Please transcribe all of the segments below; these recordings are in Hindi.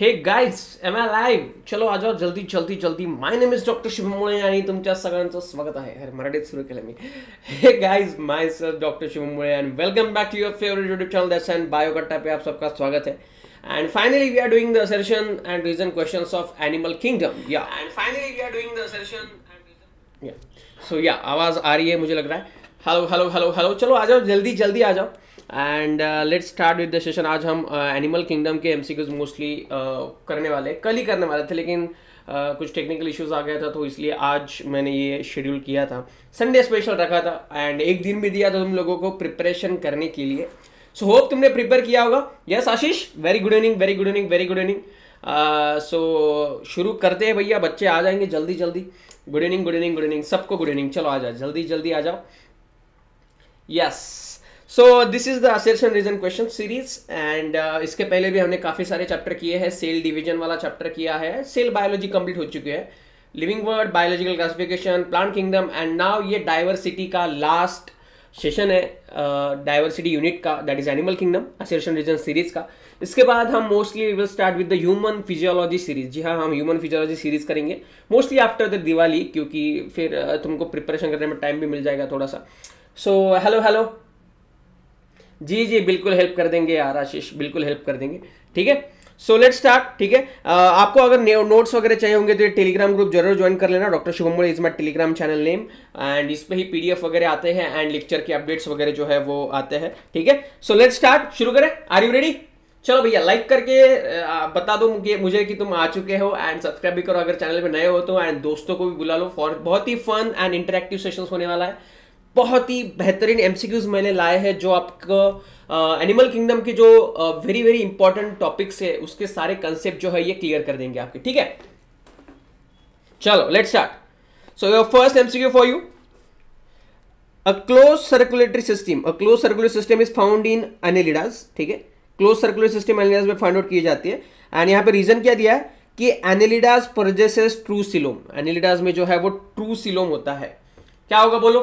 हे गाइस एम आई लाइव चलो आज जल्दी जल्दी जल्दी my name is doctor Shubham मुळे आणि तुमच्या सगळ्यांचं स्वागत आहे अरे मराठीत सुरू केलं मी hey guys my self doctor Shubham Mule and welcome back to your favourite YouTube channel that's and bio कट्टा पे आप सबका स्वागत है and finally we are doing the session and reason questions of animal kingdom या and finally we are doing the session या सो या आवाज़ आ रही है मुझे लग रहा है हेलो हेलो हेलो हेलो चलो आ जाओ जल्दी जल्दी आ जाओ and let's start with the session आज हम एनिमल uh, किंगडम के एम मोस्टली uh, करने वाले कल ही करने वाले थे लेकिन Uh, कुछ टेक्निकल इश्यूज आ गया था तो इसलिए आज मैंने ये शेड्यूल किया था संडे स्पेशल रखा था एंड एक दिन भी दिया था तुम लोगों को प्रिपरेशन करने के लिए सो so, होप तुमने प्रिपेयर किया होगा yes Ashish very good evening very good evening very good evening so शुरू करते हैं भैया बच्चे आ जाएंगे जल्दी जल्दी good evening good evening good evening सबको गुड इवनिंग चलो आ जाओ जल्दी जल्दी आ जाओ yes yes. So this is the assertion reason question series and इसके पहले भी हमने काफ़ी सारे चैप्टर किए हैं सेल डिवीजन वाला चैप्टर किया है सेल बायोलॉजी कंप्लीट हो चुकी है living world biological classification plant kingdom and now ये डाइवर्सिटी का लास्ट सेशन है डाइवर्सिटी uh, यूनिट का that is animal kingdom assertion reason series का इसके बाद हम mostly will start with the human physiology series जी हाँ हम ह्यूमन फिजियोलॉजी सीरीज करेंगे मोस्टली आफ्टर द दिवाली क्योंकि फिर uh, तुमको प्रिपरेशन करने में टाइम भी मिल जाएगा थोड़ा सा सो हेलो हेलो जी जी बिल्कुल हेल्प कर देंगे यार आशीष बिल्कुल हेल्प कर देंगे ठीक है सो लेट स्टार्ट ठीक है आपको अगर नोट्स वगैरह चाहिए होंगे तो ये टेलीग्राम ग्रुप जरूर ज्वाइन कर लेना doctor Shubham is my Telegram channel name and इस पर ही पीडीएफ वगैरह आते हैं एंड लेक्चर के अपडेट्स वगैरह जो है वो आते हैं ठीक है सो लेट स्टार्ट शुरू करें आर यू रेडी चलो भैया लाइक करके बता दो मुझे मुझे कि तुम आ चुके हो एंड सब्सक्राइब भी करो अगर चैनल पे नए हो तो एंड दोस्तों को भी बुला लो फॉर बहुत ही फन एंड इंटरेक्टिव सेशंस होने वाला है बहुत ही बेहतरीन एमसीक्यूज मैंने लाए हैं जो आपको एनिमल किंगडम के जो वेरी वेरी इंपॉर्टेंट टॉपिक्स है उसके सारे कंसेप्ट जो है ये क्लियर कर देंगे आपके ठीक है चलो let start so your first MCQ for you a close circulatory system a close circulatory system is found in annelids ठीक है क्लोज सर्कुलेटरी सिस्टम एनिलिडास में फाइंड आउट की जाती है एंड यहां पे रीजन क्या दिया है कि एनिलिडास परजेसेस ट्रू सिलोम एनिलिडास में जो है वो ट्रू सिलोम होता है क्या होगा बोलो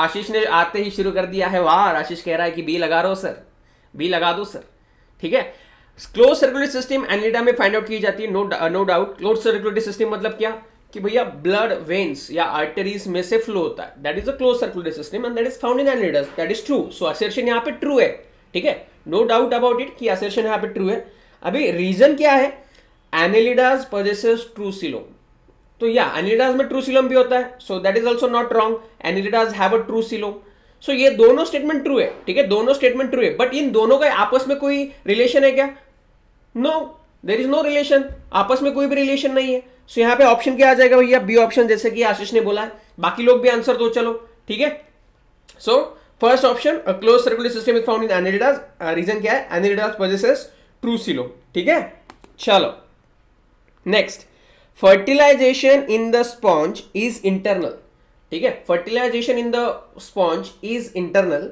आशीष ने आते ही शुरू कर दिया है वार आशीष कह रहा है कि बी लगा रो सर बी लगा दो सर ठीक है क्लोज सर्कुलेटरी सिस्टम एनिडा में फाइंड आउट की जाती है no no doubt close circulatory system मतलब क्या कि भैया ब्लड वेन्स या आर्टरीज में से फ्लो होता है that is a close circulatory system and that is found in annelids that is true so assertion यहाँ पे ट्रू है ठीक है नो डाउट अबाउट इट कि असर्शन यहाँ पे ट्रू है अभी रीजन क्या है एनिलिडाज पजेसेस ट्रू सिलोम तो या एनिडाज में ट्रू सिलोम भी होता है so that is also not wrong annelids have a true coelom so ये दोनों स्टेटमेंट ट्रू है ठीक है दोनों स्टेटमेंट ट्रू है बट इन दोनों का आपस में कोई रिलेशन है क्या no there is no relation आपस में कोई भी रिलेशन नहीं है सो so, यहां पे ऑप्शन क्या आ जाएगा भैया बी ऑप्शन जैसे कि आशीष ने बोला है बाकी लोग भी आंसर दो चलो ठीक है so first option close circular system is found in annelids reason क्या है एनिडाज ट्रू सिलो ठीक है चलो next fertilization in the sponge is internal ठीक है fertilization in the sponge is internal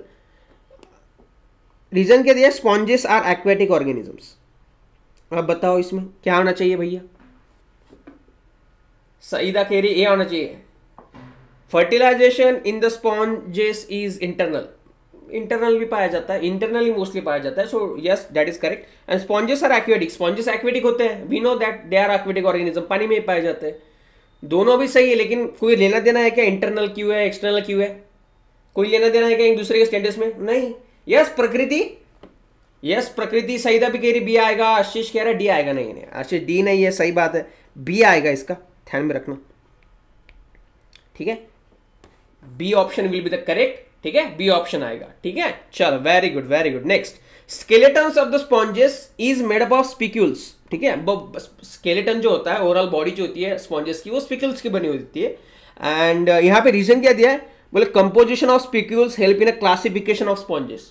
reason क्या दिया स्पॉन्जेस आर एक्वेटिक ऑर्गेनिजम्स अब बताओ इसमें क्या होना चाहिए भैया सईदा कह रही ये होना चाहिए fertilization in the sponges is internal internal भी पाया जाता है इंटरनली मोस्टली पाया जाता है so yes that is correct and sponges are aquatic sponges aquatic होते हैं we know that they are aquatic organism पानी में ही पाए जाते हैं दोनों भी सही है लेकिन कोई लेना देना है क्या इंटरनल क्यू है एक्सटर्नल क्यू है कोई लेना देना है क्या एक दूसरे के स्टेटस में नहीं yes yes, Prakriti yes yes, Prakriti Saeeda भी कह रही बी आएगा आशीष कह रहा है डी आएगा नहीं नहीं आशीष डी नहीं है सही बात है बी आएगा इसका ध्यान में रखना ठीक है B option will be the correct ठीक है बी ऑप्शन आएगा ठीक है चलो very good very good next skeleton of the sponges is made up of spicules ठीक है स्केलेटन जो होता है ओवरऑल बॉडी जो होती है स्पॉन्जेस की वो स्पिक्यूल्स की बनी होती है एंड uh, यहां पे रीजन क्या दिया है बोले composition of spicules help in a classification of sponges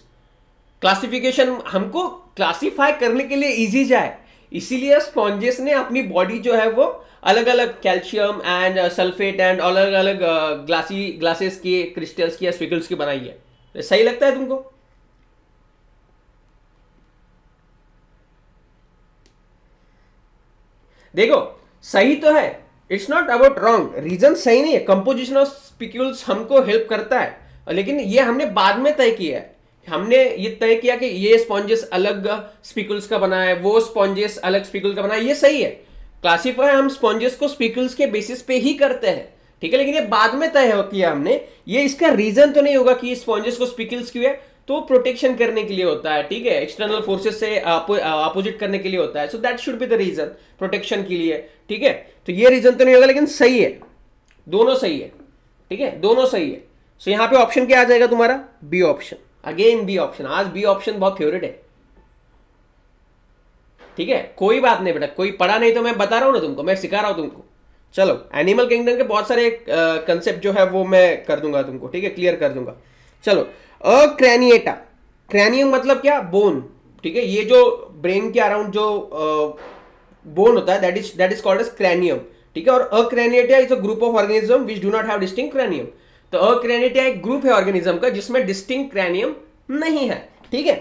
classification हमको क्लासिफाई करने के लिए ईजी जाए इसीलिए स्पॉन्जेस ने अपनी बॉडी जो है वो अलग अलग कैल्शियम एंड सल्फेट एंड अलग अलग ग्लासी ग्लासेस की क्रिस्टल्स की या स्विकल्स की बनाई है तो सही लगता है तुमको देखो सही तो है it's not about wrong reason सही नहीं है कंपोजिशन ऑफ स्पिक्यूल्स हमको हेल्प करता है लेकिन ये हमने बाद में तय किया है हमने ये तय किया कि ये स्पॉन्जेस अलग स्पिकुल्स का बना है वो स्पॉन्जेस अलग स्पिकुल का बना है ये सही है क्लासीफाई हम स्पॉन्जेस को स्पीकल्स के बेसिस पे ही करते हैं ठीक है लेकिन ये बाद में तय किया हमने ये इसका रीजन तो नहीं होगा कि स्पॉन्जेस को स्पीकल्स क्यों है तो प्रोटेक्शन करने के लिए होता है ठीक है एक्सटर्नल फोर्सेस से अपोजिट करने के लिए होता है so that should be the reason protection के लिए ठीक है तो ये रीजन तो नहीं होगा लेकिन सही है दोनों सही है ठीक है दोनों सही है सो so, यहाँ पे ऑप्शन क्या आ जाएगा तुम्हारा B option again B option आज बी ऑप्शन बहुत फेवरेट है ठीक है कोई बात नहीं बेटा कोई पढ़ा नहीं तो मैं बता रहा हूँ ना तुमको मैं सिखा रहा हूँ तुमको चलो एनिमल किंगडम के बहुत सारे कंसेप्ट जो है वो मैं कर दूंगा तुमको ठीक है क्लियर कर दूंगा चलो अक्रैनिएटा क्रैनियम मतलब क्या बोन ठीक है ये जो ब्रेन के अराउंड जो बोन होता है that is that is called as cranium ठीक है और acraniata is a group of organism which do not have distinct cranium तो अक्रैनिएटा एक ग्रुप है ऑर्गेनिज्म का जिसमें डिस्टिंग क्रैनियम नहीं है ठीक है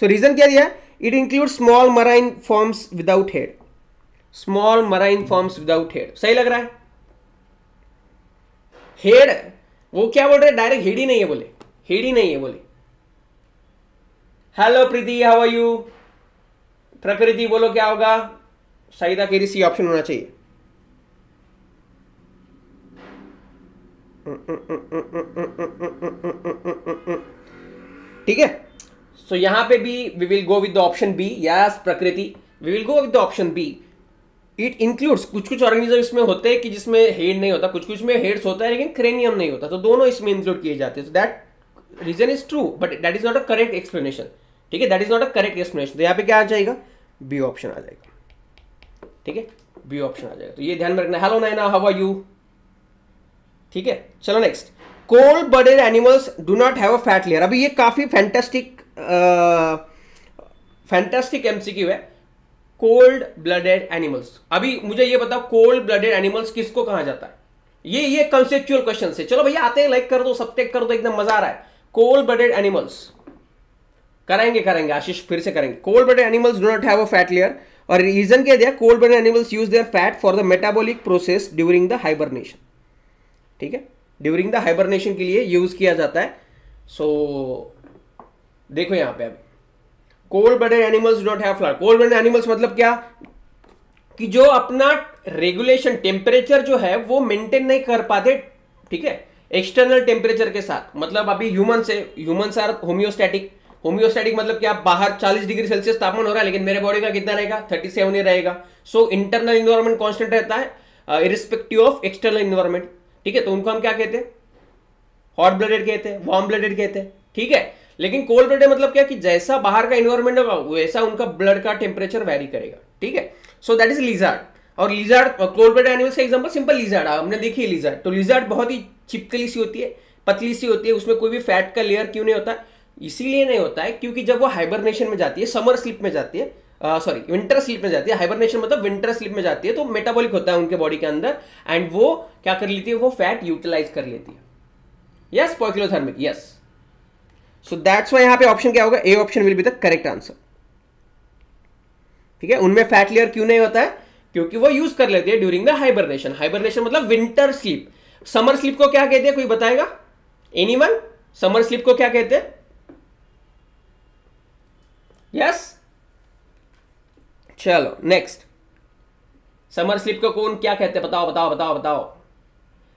सो रीजन क्या दिया है It includes small marine forms without head. Small marine forms without head. सही लग रहा है हेड वो क्या बोल रहे डायरेक्ट हेड ही नहीं है बोले हेड ही नहीं है बोले hello Preeti how are you Prakriti बोलो क्या होगा साइदा केरी सी ऑप्शन होना चाहिए ठीक है सो so, यहां पे भी we will go with the option B yes Prakriti we will go with the option B it includes कुछ कुछ ऑर्गेनिज्म इसमें होते हैं कि जिसमें हेड नहीं होता कुछ कुछ में हेड्स होता है लेकिन क्रेनियम नहीं होता तो दोनों इसमें इंक्लूड किए जाते हैं that reason is true but that is not a correct explanation ठीक है that is not a correct explanation तो यहाँ पे क्या आ जाएगा बी ऑप्शन आ जाएगा ठीक है बी ऑप्शन आ जाएगा तो ये ध्यान में रखना hello Naina how are you ठीक है चलो next cold blooded animals do not have a fat layer अभी ये काफी फैंटेस्टिक फैंटास्टिक एमसीक्यू है कोल्ड ब्लडेड एनिमल्स अभी मुझे ये बताओ कोल्ड ब्लडेड एनिमल्स किसको कहा जाता है ये ये कंसेप्चुअल क्वेश्चन है चलो भैया आते हैं लाइक कर दो सब टेक कर दो एकदम मजा आ रहा है कोल्ड ब्लडेड एनिमल्स करेंगे करेंगे आशीष फिर से करेंगे cold blooded animals do not have a fat layer और रीजन क्या दिया cold blooded animals use their fat for the metabolic process during the hibernation ठीक है ड्यूरिंग द हाइबरनेशन के लिए यूज किया जाता है सो देखो यहां पे अब cold blooded animals don't have flower cold blooded animals मतलब क्या कि जो अपना रेगुलेशन टेम्परेचर जो है वो मेंटेन नहीं कर पाते ठीक है एक्सटर्नल टेम्परेचर के साथ मतलब अभी ह्यूमन से ह्यूमन आर होम्योस्टैटिक होम्योस्टैटिक मतलब क्या बाहर 40 डिग्री सेल्सियस तापमान हो रहा है लेकिन मेरे बॉडी का कितना रहेगा 37 ही रहेगा सो इंटरनल इन्वायरमेंट कांस्टेंट रहता है इरिस्पेक्टिव ऑफ एक्सटर्नल इन्वायरमेंट ठीक है तो उनको हम क्या कहते हैं हॉट ब्लडेड कहते हैं वार्म ब्लडेड कहते हैं ठीक है लेकिन कोल्ड ब्लड मतलब क्या कि जैसा बाहर का इन्वायरमेंट होगा वैसा उनका ब्लड का टेम्परेचर वेरी करेगा ठीक है सो दैट इज लिजार्ड और लिजार्ड कोल्ड ब्लड एनिमल्स का एग्जाम्पल सिंपल लिजार्ड हमने देखी है लिजार्ड तो लिजार्ड बहुत ही चिपकली सी होती है पतली सी होती है उसमें कोई भी फैट का लेयर क्यों नहीं होता इसीलिए नहीं होता है क्योंकि जब वो हाइबरनेशन में जाती है समर स्लिप में जाती है सॉरी विंटर स्लिप में जाती है हाइबरनेशन मतलब विंटर स्लिप में जाती है तो मेटाबॉलिक होता है उनके बॉडी के अंदर एंड वो क्या कर लेती है वो फैट यूटिलाइज कर लेती है yes poikilothermic yes so that's why यहां पे ऑप्शन क्या होगा A option will be the correct answer ठीक है उनमें फैट लेयर क्यों नहीं होता है क्योंकि वो यूज कर लेते हैं ड्यूरिंग द हाइबरनेशन हाइबरनेशन मतलब विंटर स्लीप समर स्लीप को क्या कहते हैं कोई बताएगा वन समर स्लीप को क्या कहते हैं यस चलो नेक्स्ट समर स्लीप को कौन क्या कहते हैं बताओ बताओ बताओ बताओ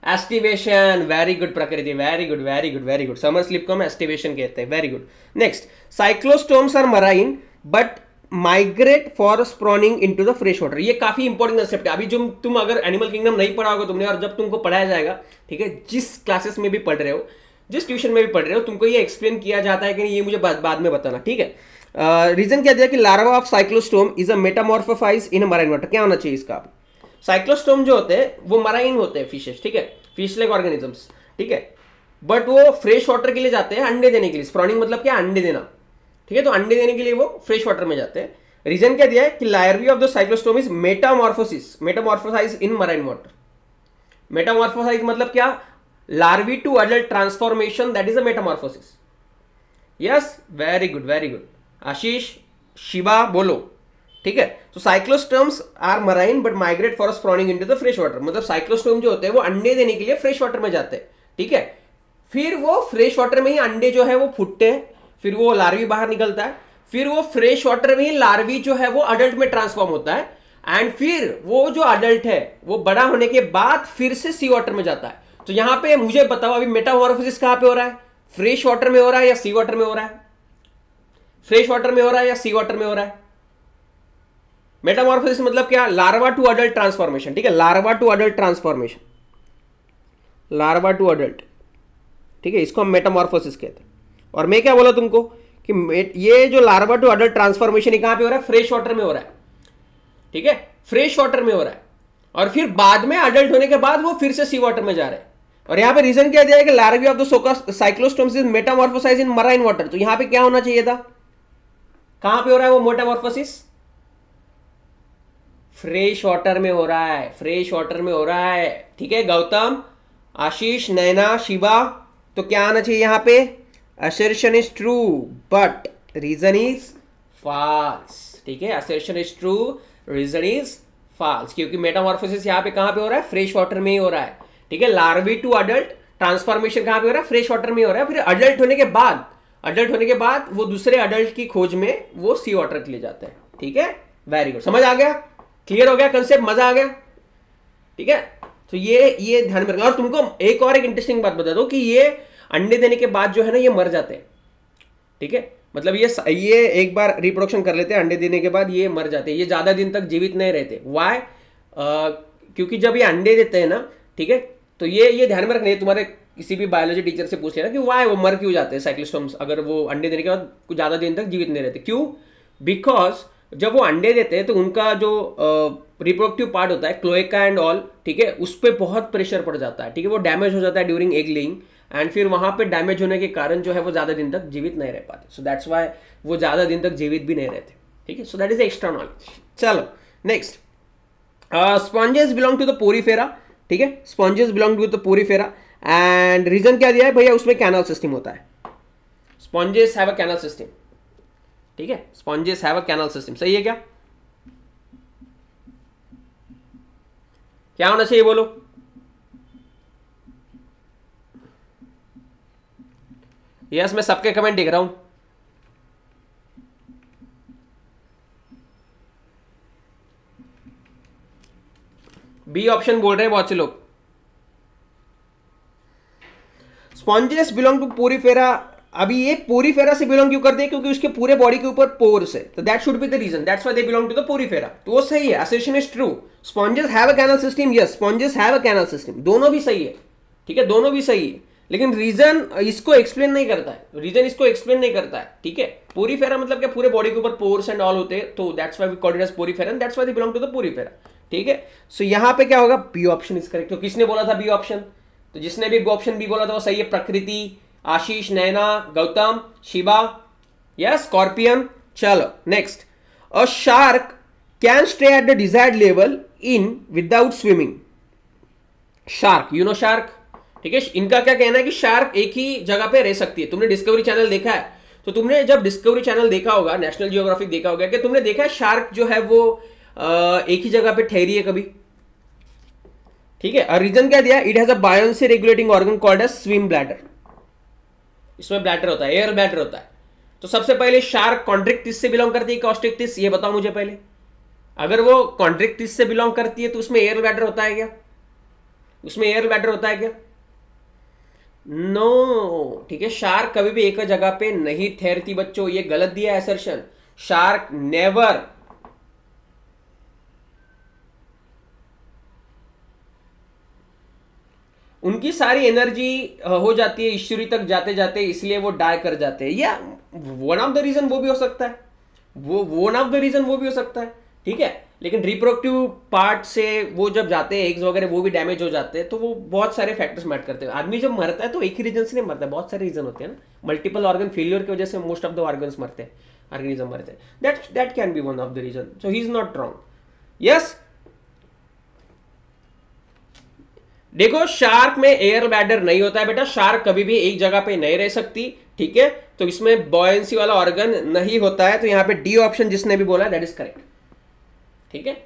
aestivation very good Prakriti very good very good very good summer sleep को हम एस्टिवेशन कहते हैं very good next cyclostomes are marine but migrate for spawning into the fresh water ये काफी इंपॉर्टेंट कंसेप्ट है अभी जो तुम अगर एनिमल किंगडम नहीं पढ़ा होगा तुमने और जब तुमको पढ़ाया जाएगा ठीक है जिस क्लासेस में भी पढ़ रहे हो जिस ट्यूशन में भी पढ़ रहे हो तुमको ये एक्सप्लेन किया जाता है कि ये मुझे बाद, बाद में बताना ठीक है रीजन uh, क्या दिया कि larva of cyclostome is a metamorphosize in marine water क्या होना चाहिए इसका आप साइक्लोस्टोम जो होते हैं वो मराइन होते हैं फिशेस ठीक है फिश लाइक ऑर्गेनिजम्स ठीक है बट वो फ्रेश वाटर के लिए जाते हैं अंडे देने के लिए स्प्रॉनिंग मतलब क्या अंडे देना ठीक है तो अंडे देने के लिए वो फ्रेश वाटर में जाते हैं रीजन क्या दिया है कि larvae of the cyclostome is metamorphosis metamorphosize in marine water metamorphosize मतलब क्या larvae to adult transformation that is a metamorphosis yes very good very good Ashish Shiva बोलो ठीक है तो cyclostomes are marine but migrate for spawning into the fresh water मतलब साइक्लोस्टर्म जो होते हैं वो अंडे देने के लिए फ्रेश वाटर में जाते हैं ठीक है फिर वो फ्रेश वाटर में ही अंडे जो है वो फूटते हैं फिर वो लार्वी बाहर निकलता है फिर वो फ्रेश वाटर में ही लार्वी जो है वो अडल्ट में ट्रांसफॉर्म होता है एंड फिर वो जो अडल्ट है वो बड़ा होने के बाद फिर से सी वाटर में जाता है तो यहां पे मुझे बताओ अभी मेटामोरफोसिस कहां पे हो रहा है फ्रेश वाटर में हो रहा है या सी वाटर में हो रहा है फ्रेश वाटर में हो रहा है या सी वाटर में हो रहा है मेटामॉर्फोसिस मतलब क्या लार्वा टू अडल्ट ट्रांसफॉर्मेशन ठीक है larva to adult transformation larva to adult ठीक है इसको हम मेटामॉर्फोसिस कहते हैं और मैं क्या बोला तुमको कि ये जो लार्वा टू अडल्ट ट्रांसफॉर्मेशन कहां पे हो रहा है फ्रेश वाटर में हो रहा है ठीक है फ्रेश वाटर में हो रहा है और फिर बाद में अडल्ट होने के बाद वो फिर से सी वाटर में जा रहे हैं और यहाँ पे रीजन क्या दिया है कि लार्वी ऑफ द सोका cyclostomes is metamorphosize in marine water तो यहां पे क्या होना चाहिए था कहां पे हो रहा है वो मेटामॉर्फोसिस फ्रेश वाटर में हो रहा है फ्रेश वाटर में हो रहा है ठीक है गौतम आशीष नैना शिवा तो क्या आना चाहिए यहाँ पे assertion is true but reason is false ठीक है assertion is true reason is false क्योंकि मेटामॉर्फोसिस यहां पे कहां पे हो रहा है फ्रेश वाटर में ही हो रहा है ठीक है लार्वी टू अडल्ट ट्रांसफॉर्मेशन कहां पे हो रहा है फ्रेश वाटर में हो रहा है फिर अडल्ट होने के बाद अडल्ट होने के बाद वो दूसरे अडल्ट की खोज में वो सी वाटर के लिए जाता है ठीक है वेरी गुड समझ आ गया क्लियर हो गया कंसेप्ट मजा आ गया ठीक है तो ये ये ध्यान में रखना और तुमको एक और एक इंटरेस्टिंग बात बता दो कि ये अंडे देने के बाद जो है ना ये मर जाते हैं ठीक है मतलब ये ये एक बार रिप्रोडक्शन कर लेते हैं अंडे देने के बाद ये मर जाते हैं ये ज़्यादा दिन तक जीवित नहीं रहते वाई क्योंकि जब ये अंडे देते हैं ना ठीक है तो ये ये ध्यान में रखना तुम्हारे किसी भी बायोलॉजी टीचर से पूछ लेना कि वाई वो मर क्यों जाते हैं साइक्लिस्टम्स अगर वो अंडे देने के बाद कुछ ज़्यादा दिन तक जीवित नहीं रहते क्यों बिकॉज जब वो अंडे देते हैं तो उनका जो रिप्रोडक्टिव पार्ट होता है क्लोएका एंड ऑल ठीक है उस पर बहुत प्रेशर पड़ जाता है ठीक है वो डैमेज हो जाता है ड्यूरिंग एग लिंग एंड फिर वहाँ पे डैमेज होने के कारण जो है वो ज़्यादा दिन तक जीवित नहीं रह पाते सो दैट्स वाई वो ज़्यादा दिन तक जीवित भी नहीं रहते ठीक है so that is extra knowledge चलो next sponges belong to the porifera ठीक है sponges belong to the porifera and reason क्या दिया है भैया उसमें कैनल सिस्टम होता है sponges have a canal system ठीक है sponges have a canal system सही है क्या क्या होना चाहिए बोलो यस yes, मैं सबके कमेंट देख रहा हूं बी ऑप्शन बोल रहे हैं बहुत से लोग स्पॉन्जेस बिलोंग टू पोरीफेरा अभी ये पूरी फेरा से बिलोंग क्यों करते हैं क्योंकि उसके पूरे बॉडी के ऊपर पोर्स है तो that should be the reason that's why they belong to the porifera तो वो सही है association is true sponges have a canal system yes sponges have a canal system दोनों भी सही है ठीक है दोनों भी सही है लेकिन रीजन इसको एक्सप्लेन नहीं करता है रीजन इसको एक्सप्लेन नहीं करता है ठीक है पूरी फेरा मतलब क्या पूरे बॉडी के ऊपर पोर्स एंड ऑल होते हैं तो that's why we called it as porifera that's why they belong to the porifera ठीक है सो यहां पे क्या होगा बी ऑप्शन इज करेक्ट तो किसने बोला था बी ऑप्शन तो जिसने भी ऑप्शन बी बोला था वो सही है प्रकृति आशीष नैना गौतम शिवा या स्कॉर्पियन चलो next a shark can stay at the desired level in without swimming shark you know shark ठीक है इनका क्या कहना है कि शार्क एक ही जगह पे रह सकती है तुमने डिस्कवरी चैनल देखा है तो तुमने जब डिस्कवरी चैनल देखा होगा नेशनल जियोग्राफिक देखा होगा कि तुमने देखा है शार्क जो है वो एक ही जगह पे ठहरी है कभी ठीक है रीजन क्या दिया it has a buoyancy regulating organ called a swim bladder इसमें ब्लैटर होता है एयर ब्लैटर होता है तो सबसे पहले शार्क कॉन्ट्रिक्टिस से बिलोंग करती है कॉस्टिक्टिस ये बताओ मुझे पहले अगर वो कॉन्ट्रिक्टिस से बिलोंग करती है तो उसमें एयर ब्लैडर होता है क्या उसमें एयर ब्लैडर होता है क्या नो no. ठीक है शार्क कभी भी एक जगह पे नहीं ठहरती बच्चों ये गलत दिया है शार्क नेवर उनकी सारी एनर्जी हो जाती है ईश्वरी तक जाते जाते इसलिए वो डाई कर जाते हैं या वन ऑफ द रीजन वो भी हो सकता है वो वन ऑफ द रीजन वो भी हो सकता है ठीक है लेकिन रिप्रोडक्टिव पार्ट से वो जब जाते हैं एग्स वगैरह वो भी डैमेज हो जाते हैं तो वो बहुत सारे फैक्टर्स मैटर करते हैं आदमी जब मरता है तो एक ही रीजन से नहीं मरता बहुत सारे रीजन होते हैं ना मल्टीपल ऑर्गन फेलियर की वजह से मोस्ट ऑफ द ऑर्गन मरते हैं ऑर्गेनिज्म मरते हैं that that can be one of the reason so he is not wrong yes देखो शार्क में एयर बैडर नहीं होता है बेटा शार्क कभी भी एक जगह पे नहीं रह सकती ठीक है तो इसमें बॉयसी वाला ऑर्गन नहीं होता है तो यहां पे डी ऑप्शन जिसने भी बोला दैट इज करेक्ट ठीक है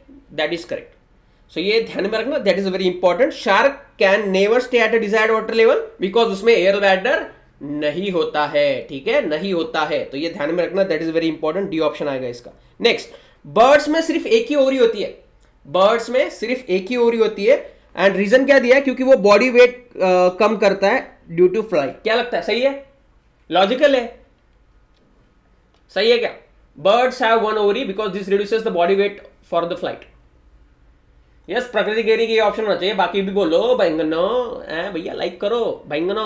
दैट इज करेक्ट सो ये ध्यान में रखना that is very important shark can never stay at a desired water level because उसमें एयर बैडर नहीं होता है ठीक है नहीं होता है तो यह ध्यान में रखना that is very important D option आएगा इसका नेक्स्ट बर्ड्स में सिर्फ एक ही ओवरी होती है बर्ड्स में सिर्फ एक ही ओवरी होती है एंड रीजन क्या दिया है क्योंकि वो बॉडी वेट कम करता है ड्यू टू फ्लाई क्या लगता है सही है लॉजिकल है सही है क्या birds have one ovary because this reduces the body weight for the flight yes Prakriti गेरी के ऑप्शन होना चाहिए बाकी भी बोलो बैंगनो है भैया लाइक करो बैंगनो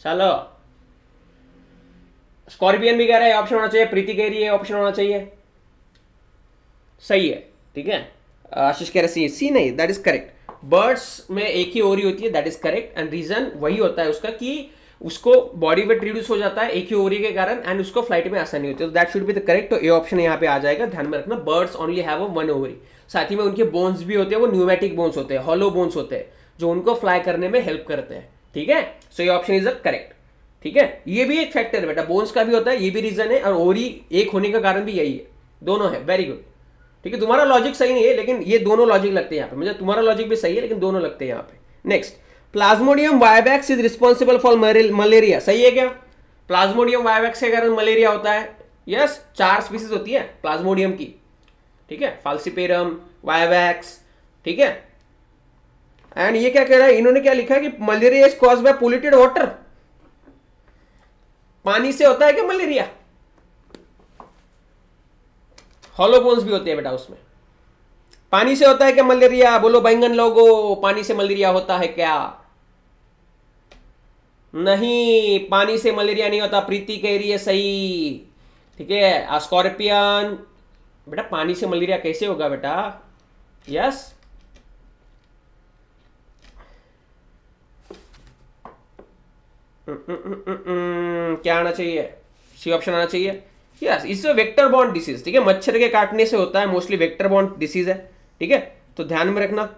चलो स्कॉर्पियन भी कह रहा है ऑप्शन होना चाहिए प्रीति कह रही है ऑप्शन होना चाहिए सही है ठीक है आशीष कह रहे सी सी नहीं दैट इज करेक्ट बर्ड्स में एक ही ओवरी होती है that is correct and reason वही होता है उसका कि उसको बॉडी वेट रिड्यूस हो जाता है एक ही ओवरी के कारण एंड उसको फ्लाइट में आसानी होती है that should be the correct तो ए ऑप्शन यहाँ पे आ जाएगा ध्यान में रखना birds only have one ovary साथ ही में उनके बोन्स भी होते हैं वो न्यूमेटिक बोन्स होते हैं हॉलो बोन्स होते हैं जो उनको फ्लाई करने में हेल्प करते हैं ठीक है सो ये ऑप्शन इज अ करेक्ट ठीक है ये भी एक फैक्टर है बेटा बोन्स का भी होता है ये भी रीजन है और ओवरी एक होने का कारण भी यही है दोनों है वेरी गुड ठीक है तुम्हारा लॉजिक सही नहीं है लेकिन ये दोनों लॉजिक लगते हैं यहाँ पे मुझे तुम्हारा लॉजिक भी सही है लेकिन दोनों लगते हैं यहाँ पे next plasmodium vivax is responsible for malaria सही है क्या प्लाज्मोडियम वायबैक्स के कारण मलेरिया होता है यस yes, चार स्पीसीज होती है प्लाज्मोडियम की ठीक है फाल्सिपेरम वायवैक्स ठीक है एंड ये क्या कह रहा है इन्होंने क्या लिखा है कि malaria is cause by polluted water पानी से होता है क्या मलेरिया हॉलो बोन्स भी होते हैं बेटा उसमें पानी से होता है क्या मलेरिया बोलो बैंगन लोगो पानी से मलेरिया होता है क्या नहीं पानी से मलेरिया नहीं होता प्रीति कह रही है सही ठीक है स्कॉर्पियन बेटा पानी से मलेरिया कैसे होगा बेटा यस हम्म, हम्म, हम्म, क्या आना चाहिए सी ऑप्शन आना चाहिए यस इस वेक्टर बॉन्ड डिसीज ठीक है मच्छर के काटने से होता है मोस्टली वेक्टर बॉन्ड डिसीज है ठीक है तो ध्यान में रखना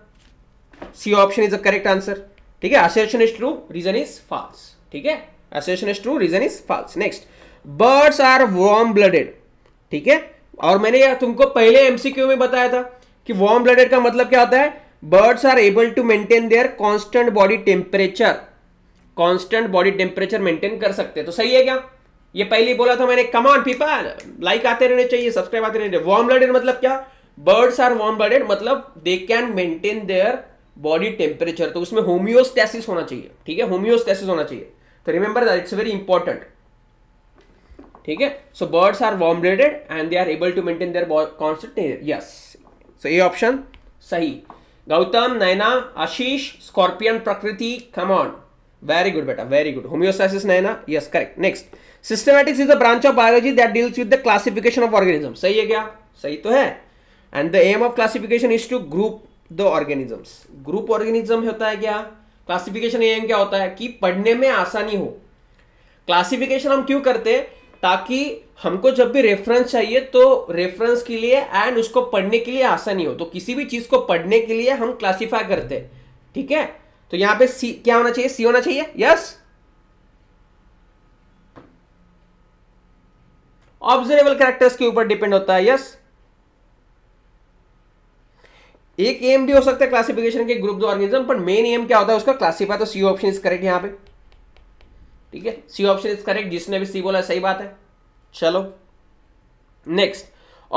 C option is a correct answer ठीक है assertion is true reason is false ठीक है assertion is true reason is false next birds are warm blooded ठीक है और मैंने यार तुमको पहले एमसीक्यू में बताया था कि वार्म ब्लडेड का मतलब क्या होता है birds are able to maintain their constant body temperature constant body temperature maintain कर सकते हैं तो सही है क्या ये पहले बोला था मैंने कमान पीपल लाइक आते रहने चाहिए सब्सक्राइब आते रहने चाहिए वार्म ब्लडेड मतलब क्या बर्ड्स आर वार्म ब्लडेड मतलब they can maintain their body temperature तो उसमें होम्योस्टेसिस होना चाहिए ठीक है होम्योस्टेसिस होना चाहिए तो remember that it's very important ठीक है so birds are warm blooded and they are able to maintain their constant yes so ये ऑप्शन सही Gautam Naina Ashish scorpion Prakriti come on very good बेटा very good homeostasis Naina yes correct next systematics is the branch of biology that deals with the classification of organism सही है क्या सही तो है and the aim of classification is to group the organisms group organism होता है क्या क्लासिफिकेशन एम क्या होता है कि पढ़ने में आसानी हो क्लासिफिकेशन हम क्यों करते ताकि हमको जब भी रेफरेंस चाहिए तो रेफरेंस के लिए एंड उसको पढ़ने के लिए आसानी हो तो किसी भी चीज़ को पढ़ने के लिए हम क्लासीफाई करते ठीक है तो यहाँ पे सी क्या होना चाहिए सी होना चाहिए यस yes? ऑब्जर्वेबल कैरेक्टर्स के ऊपर डिपेंड होता है यस एक एम भी हो सकता है क्लासिफिकेशन के ग्रुप दो ऑर्गेनिज्म पर मेन एम क्या होता है उसका क्लासिफाई तो सी ऑप्शन इज करेक्ट यहां पे ठीक है सी ऑप्शन इज करेक्ट जिसने भी सी बोला है, सही बात है चलो next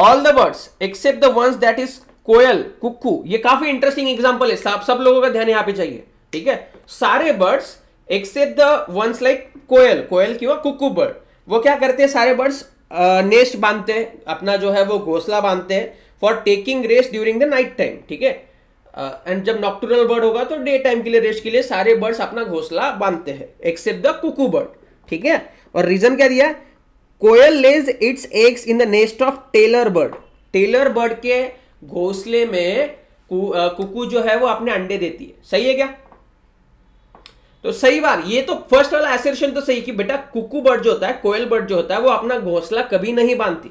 all the birds except the ones that is koel cuckoo ये काफी इंटरेस्टिंग एग्जांपल है सब सब लोगों का ध्यान यहां पे चाहिए ठीक है सारे birds except the ones like koel koel क्यों कुक्कू बर्ड वो क्या करते हैं सारे बर्ड्स नेस्ट बांधते हैं अपना जो है वो घोसला बांधते हैं for taking rest during the night time ठीक है एंड जब नॉक्टूरल बर्ड होगा तो डे टाइम के लिए रेस्ट के लिए सारे बर्ड्स अपना घोसला बांधते हैं एक्सेप्ट द कुकू बर्ड ठीक है और रीजन क्या दिया koel lays its eggs in the nest of tailor bird tailor bird के घोसले में कुकू जो है वो अपने अंडे देती है सही है क्या तो सही बात ये तो फर्स्ट वाला एसेशन तो सही कि बेटा कुकू बर्ड जो होता है कोयल बर्ड जो होता है वो अपना घोंसला कभी नहीं बांधती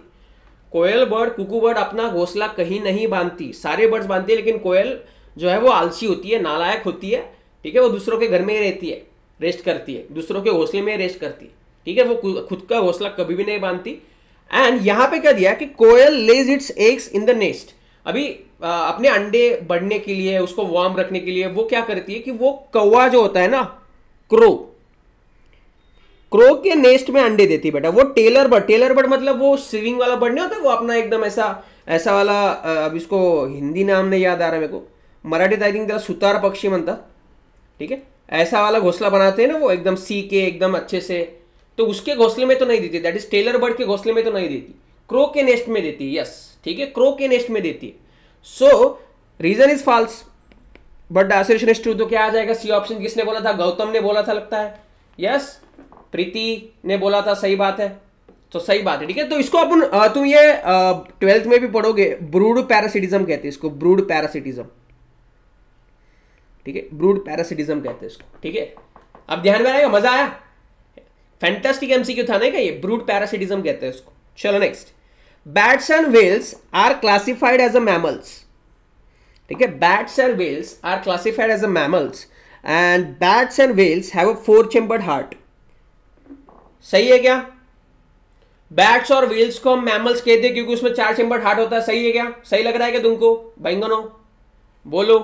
कोयल बर्ड कुकू बर्ड अपना घोंसला कहीं नहीं बांधती सारे बर्ड्स बांधती है लेकिन कोयल जो है वो आलसी होती है नालायक होती है ठीक है वो दूसरों के घर में ही रहती है रेस्ट करती है दूसरों के घोंसले में रेस्ट करती है ठीक है वो खुद का घोंसला कभी भी नहीं बांधती एंड यहाँ पे क्या दिया कि koel lays its eggs in the nest अभी आ, अपने अंडे बढ़ने के लिए उसको वार्म रखने के लिए वो क्या करती है कि वो कौवा जो होता है ना क्रो क्रो के नेस्ट में अंडे देती है बेटा वो टेलर बर्ड टेलर बर्ड मतलब वो स्विंग वाला बर्ड नहीं होता वो अपना एकदम ऐसा ऐसा वाला अब इसको हिंदी नाम नहीं याद आ रहा मेरे को मराठी आई थिंक सुतार पक्षी बनता ठीक है ऐसा वाला घोंसला बनाते हैं ना वो एकदम सी के एकदम अच्छे से तो उसके घोंसले में तो नहीं देती दैट इज टेलर बर्ड के घोंसले में तो नहीं देती क्रो के नेस्ट में देती यस ठीक है क्रो के नेस्ट में देती है so reason is false but association is true तो क्या आ जाएगा सी ऑप्शन किसने बोला था गौतम ने बोला था लगता है यस yes, प्रीति ने बोला था सही बात है तो सही बात है ठीक है तो इसको अपन तुम ये ट्वेल्थ में भी पढ़ोगे ब्रूड पैरासिटिज्म कहते हैं इसको ब्रूड पैरासिटिज्म ठीक है ब्रूड पैरासिटिज्म कहते हैं इसको ठीक है अब ध्यान में आएगा मजा आया फैंटास्टिक एमसीक्यू था ना क्या ये ब्रूड पैरासिटिज्म कहते हैं इसको चलो next bats and whales are classified as a mammals ठीक है bats and whales are classified as a mammals and bats and whales have a four chambered heart सही है क्या बैट्स और व्हील्स को हम मैमल्स कहते हैं क्योंकि उसमें चार चेम्बर हार्ट होता है सही है क्या सही लग रहा है क्या तुमको बैंगनो बोलो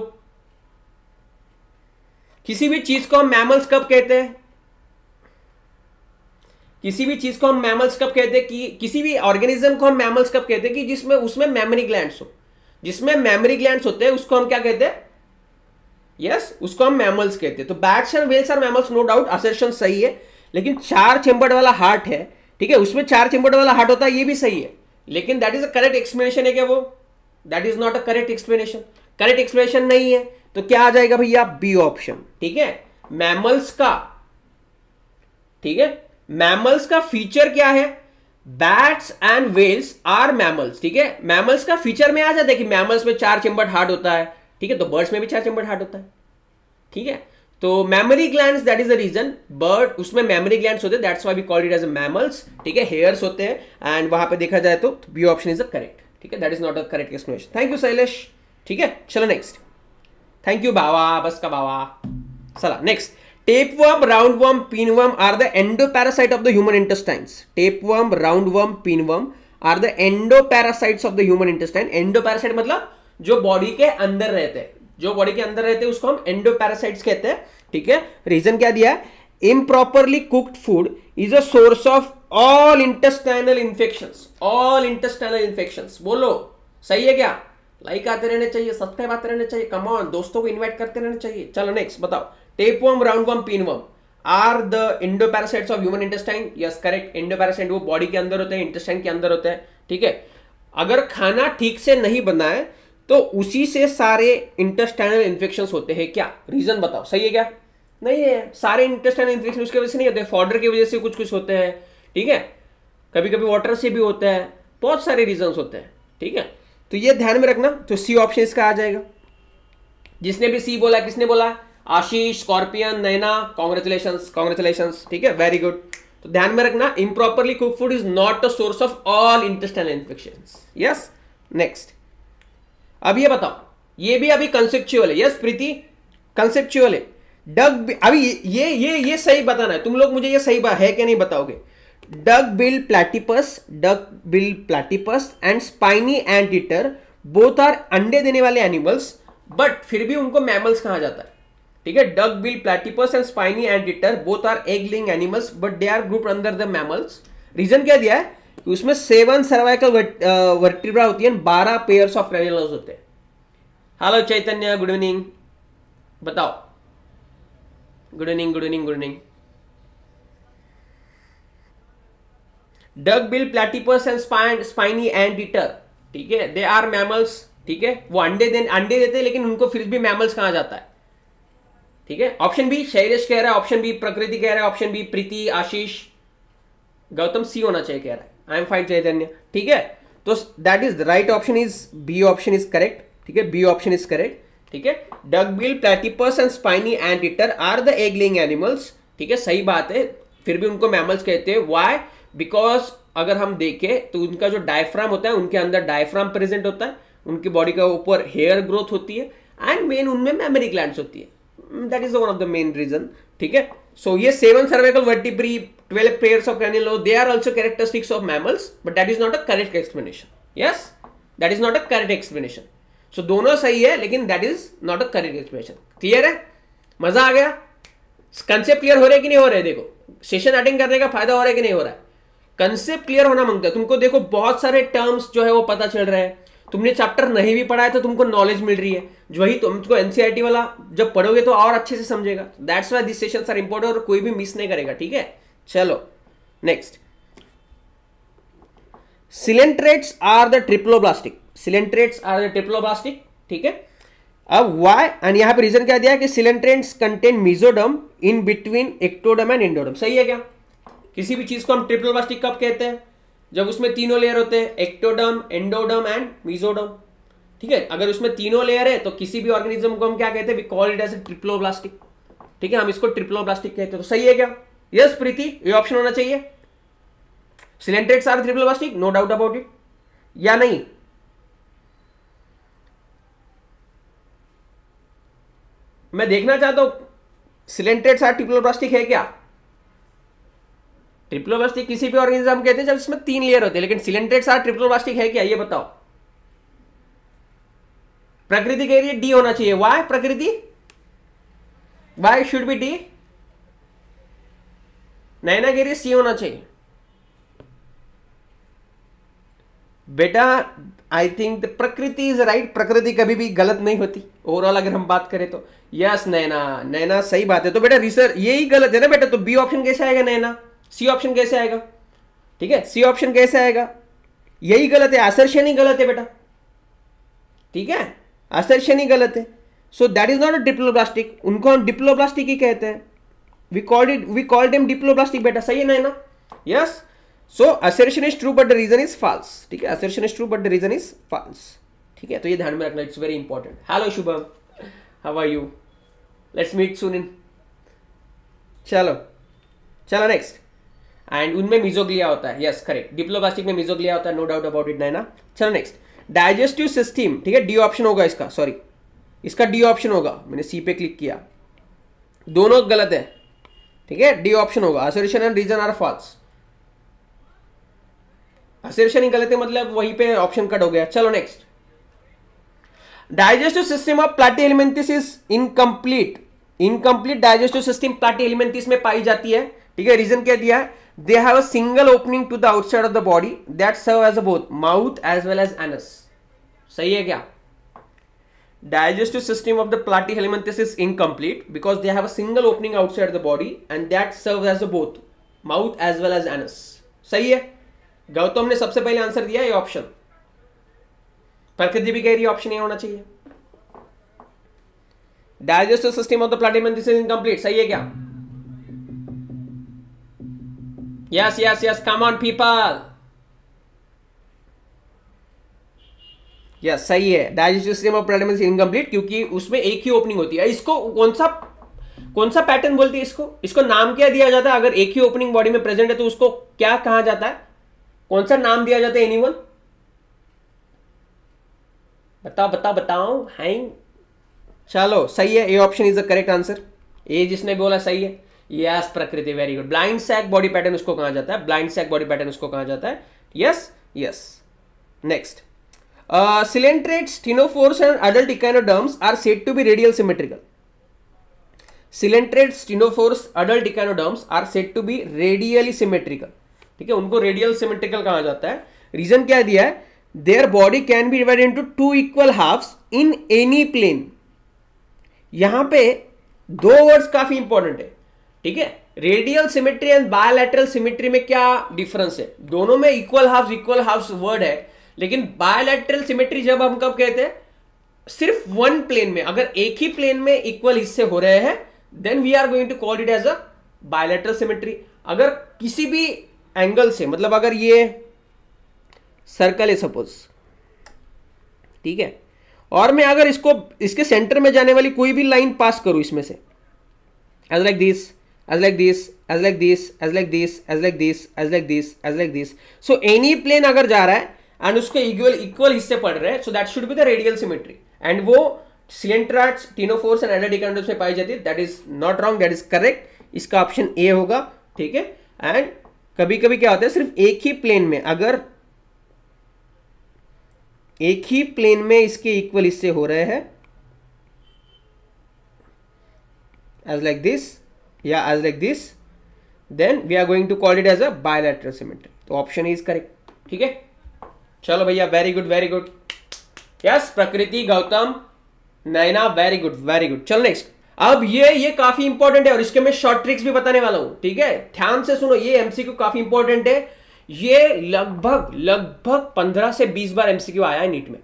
किसी भी चीज को हम मैमल्स कब कहते हैं किसी भी चीज को हम मैमल्स कब कहते हैं कि किसी भी ऑर्गेनिज्म को हम मैमल्स कब कहते हैं कि जिसमें उसमें मेमोरी ग्लैंड्स हो जिसमें मेमोरी ग्लैंड्स होते हैं उसको हम क्या कहते हैं यस yes, उसको हम मैमल्स कहते हैं तो bats and whales are mammals no doubt assertion सही है लेकिन चार चेम्बर्ड वाला हार्ट है ठीक है उसमें चार चेम्बर्ड वाला हार्ट होता है ये भी सही है लेकिन that is a correct explanation है क्या वो that is not a correct explanation correct explanation नहीं है तो क्या आ जाएगा भैया बी ऑप्शन ठीक है मैमल्स का ठीक है मैमल्स का फीचर क्या है bats and whales are mammals ठीक है मैमल्स का फीचर में आ जाता है कि मैमल्स में चार चेम्बर्ड हार्ट होता है ठीक है तो बर्ड्स में भी चार चेम्बर्ड हार्ट होता है ठीक है तो mammary gland that is the reason bird उसमें मेमोरी ग्लैंड होते हैं that's why we it as mammals ठीक है हेयर्स होते हैं एंड वहां पे देखा जाए तो B option is a correct ठीक है that is not a correct explanation thank you Shailesh ठीक है चलो नेक्स्ट थैंक यू बाबा बस का बाबा चला next Tapeworm, roundworm, pinworm are the endoparasite of the human intestines. Tapeworm, roundworm, pinworm are the endoparasites of the human intestine endoparasite मतलब जो बॉडी के अंदर रहते हैं जो बॉडी के अंदर रहते हैं उसको हम एंडोपैरासाइट्स कहते हैं ठीक है रीजन क्या दिया है improperly cooked food is a source of all intestinal infection all intestinal infection बोलो सही है क्या लाइक आते रहने चाहिए सब्सक्राइब आते रहने चाहिए कमॉन दोस्तों को इन्वाइट करते रहने चाहिए चलो नेक्स्ट बताओ tapeworm roundworm pinworm are the endo endoparasites of human intestine yes correct endoparasite वो बॉडी के अंदर होते हैं इंटेस्टाइन के अंदर होते हैं ठीक है अगर खाना ठीक से नहीं बना है तो उसी से सारे इंटेस्टाइनल इन्फेक्शन होते हैं क्या रीजन बताओ सही है क्या नहीं है सारे इंटेस्टाइनल इन्फेक्शन उसकी वजह से नहीं होते फॉर्डर की वजह से कुछ कुछ होते हैं ठीक है कभी कभी वाटर से भी होता है बहुत सारे रीजन होते हैं ठीक है तो ये ध्यान में रखना तो सी ऑप्शन इसका आ जाएगा जिसने भी सी बोला किसने बोला है Ashish scorpion Naina congratulation congratulation ठीक है वेरी गुड तो ध्यान में रखना improperly cook food is not a source of all intestinal infection yes next अब ये बताओ ये भी अभी कंसेप्चुअल है यस प्रीति कंसेप्चुअल है डग अभी ये ये ये सही बताना है तुम लोग मुझे ये सही है कि नहीं बताओगे duck bill platypus duck bill platypus and spiny and both are अंडे देने वाले एनिमल्स बट फिर भी उनको मैमल्स कहा जाता है ठीक है duck bill platypus and spiny anteater both are egg laying animals but they are group under the mammals reason क्या दिया है कि उसमें सेवन सर्वाइकल वर्टिब्रा होती है बारह पेयर्स ऑफ एनिमल्स होते हैं हेलो चैतन्य गुड इवनिंग बताओ good evening good evening good evening duck bill platypus and spine spiny anteater ठीक है दे आर मैमल्स ठीक है वो अंडे दे अंडे देते हैं लेकिन उनको फिर भी मैमल्स कहा जाता है ठीक है ऑप्शन बी शैलेश कह रहा है ऑप्शन बी प्रकृति कह रहा है option B Preeti Ashish Gautam C होना चाहिए कह रहा है आई एम फाइन चैतन्य ठीक है तो that is right option is B option is correct ठीक है बी ऑप्शन इज करेक्ट ठीक है duckbill platypus and spiny anteater are the egg laying animals ठीक है सही बात है फिर भी उनको मैमल्स कहते हैं वाई बिकॉज अगर हम देखें तो उनका जो डायफ्राम होता है उनके अंदर डायफ्राम प्रेजेंट होता है उनकी बॉडी का ऊपर हेयर ग्रोथ होती है एंड मेन उनमें मेमरी ग्लैंड होती है that is one of the main reason ठीक है सो ये seven cervical vertebrae twelve pairs of cranial they are also characteristics of mammals but that is not a correct explanation yes that is not a correct explanation so दोनों सही है लेकिन that is not a correct explanation clear है मजा आ गया कंसेप्ट क्लियर हो रहे कि नहीं हो रहे देखो सेशन अटेंड करने का फायदा हो रहा है कि नहीं हो रहा है कंसेप्ट क्लियर होना मांगता है तुमको देखो बहुत सारे टर्म्स जो है वो पता चल रहे हैं तुमने चैप्टर नहीं भी पढ़ा है तो तुमको नॉलेज मिल रही है जो ही तुमको एनसीईआरटी e वाला जब पढ़ोगे तो और अच्छे से समझेगा that's why this session are important और कोई भी मिस नहीं करेगा ठीक है चलो next coelenterates are the triploblastic coelenterates are the triploblastic ठीक है अब वाई एंड यहां पे रीजन क्या दिया कि coelenterates contain mesoderm in between ectoderm and endoderm सही है क्या किसी भी चीज को हम ट्रिप्लोब्लास्टिक कब कहते हैं जब उसमें तीनों लेयर होते हैं एक्टोडम एंडोडम एंड मीजोडम ठीक है अगर उसमें तीनों लेयर है तो किसी भी ऑर्गेनिज्म को हम क्या कहते हैं ट्रिप्लो प्लास्टिक ठीक है हम इसको ट्रिप्लो प्लास्टिक कहते हैं तो सही है क्या यस प्रीति ये ऑप्शन होना चाहिए coelenterates triploblastic no doubt about it या नहीं मैं देखना चाहता हूं सार ट्रिप्लो प्लास्टिक है क्या ट्रिप्लोब्लास्टिक किसी भी ऑर्गेनिज्म कहते हैं जब इसमें तीन लेयर होते हैं लेकिन सिलेंड्रेट सारा ट्रिप्लोब्लास्टिक है क्या ये बताओ प्रकृति कह रही है डी होना चाहिए why Prakriti why should be D Naina कह रही है सी होना चाहिए बेटा I think Prakriti is right Prakriti कभी भी गलत नहीं होती ओवरऑल अगर हम बात करें तो यस नैना नैना सही बात है तो बेटा रिसर्च यही गलत है ना बेटा तो बी ऑप्शन कैसे आएगा नैना सी ऑप्शन कैसे आएगा ठीक है सी ऑप्शन कैसे आएगा यही गलत है असर्शन ही गलत है बेटा ठीक है असर्शन ही गलत है so that is not a diploblastic उनको हम डिप्लोब्लास्टिक ही कहते हैं we called it we called them diploblastic बेटा सही है ना है ना yes so assertion is true but the reason is false ठीक है assertion is true but the reason is false ठीक है तो ये ध्यान में रखना it's very important hello Shubham how are you let's meet soon in चलो चलो नेक्स्ट एंड उनमें मिजोग्लिया होता है यस करेक्ट डिप्लोबास्टिक में मिजोग्लिया होता है नो डाउट अबाउट इट ना चलो नेक्स्ट डाइजेस्टिव सिस्टम ठीक है डी ऑप्शन होगा इसका सॉरी इसका डी ऑप्शन होगा मैंने सी पे क्लिक किया दोनों गलत है ठीक है डी ऑप्शन होगा assertion and reason are false assertion ही गलत है मतलब वहीं पे ऑप्शन कट हो गया चलो next digestive system of platyhelminthes is incomplete incomplete digestive system platyhelminthes में पाई जाती है ठीक है रीजन क्या दिया है They have a single opening to the outside of the body that serve as a both mouth as well as anus. सही है क्या digestive system of the platyhelminthes is incomplete because they have a single opening outside the body and that serves as a both mouth as well as anus. सही है गौतम ने सबसे पहले आंसर दिया ये ऑप्शन प्रकृति भी कह रही ऑप्शन ये होना चाहिए digestive system of the platyhelminthes is incomplete सही है क्या Yes, yes, yes. Come on, people. Yes yes, सही है digestive system of pattern incomplete क्योंकि उसमें एक ही ओपनिंग होती है इसको कौन सा कौन सा पैटर्न बोलती है इसको इसको नाम क्या दिया जाता है अगर एक ही ओपनिंग बॉडी में प्रेजेंट है तो उसको क्या कहा जाता है कौन सा नाम दिया जाता है वन बताओ बताओ बताओ हैंग चलो सही है A option is the correct answer A जिसने बोला सही है yes Prakriti very good blind sac body pattern उसको कहा जाता है ब्लाइंड सैक बॉडी पैटर्न उसको कहा जाता है yes yes next coelenterate ctenophores and adult echinoderms are said to be radial symmetrical coelenterate ctenophores adult echinoderms are said to be radially symmetrical ठीक है उनको रेडियल सिमेट्रिकल कहा जाता है रीजन क्या दिया है their body can be divide into two equal halves in any plane यहां पे दो वर्ड्स काफी इंपॉर्टेंट है ठीक है radial symmetry and bilateral symmetry में क्या डिफरेंस है दोनों में equal half equal half word है लेकिन बायोलेटरल सिमेट्री जब हम कब कहते हैं सिर्फ वन प्लेन में अगर एक ही प्लेन में इक्वल हिस्से हो रहे हैं then we are going to call it as a bilateral symmetry अगर किसी भी एंगल से मतलब अगर ये सर्कल है सपोज ठीक है और मैं अगर इसको इसके सेंटर में जाने वाली कोई भी लाइन पास करूं इसमें से as like this as like this as like this as like this as like this as like this as like this so any plane अगर जा रहा है एंड उसके इक्वल इक्वल हिस्से पड़ रहे हैं so that should be the radial symmetry and वो सिलेंट्राट्स टीनोफोर्स एंड एडाडिकंडोस में पाई जाती है that is not wrong that is correct इसका ऑप्शन ए होगा ठीक है एंड कभी कभी क्या होता है सिर्फ एक ही प्लेन में अगर एक ही प्लेन में इसके इक्वल हिस्से हो रहे हैं as like this yeah as like this then we are going to call it as a bilateral symmetry तो ऑप्शन इज करेक्ट ठीक है चलो भैया very good very good yes Prakriti Gautam Naina very good very good चलो नेक्स्ट अब ये ये काफी इंपॉर्टेंट है और इसके मैं शॉर्ट ट्रिक्स भी बताने वाला हूं ठीक है ध्यान से सुनो ये एमसीक्यू काफी इंपॉर्टेंट है ये लगभग लगभग 15 से 20 बार एमसीक्यू आया है नीट में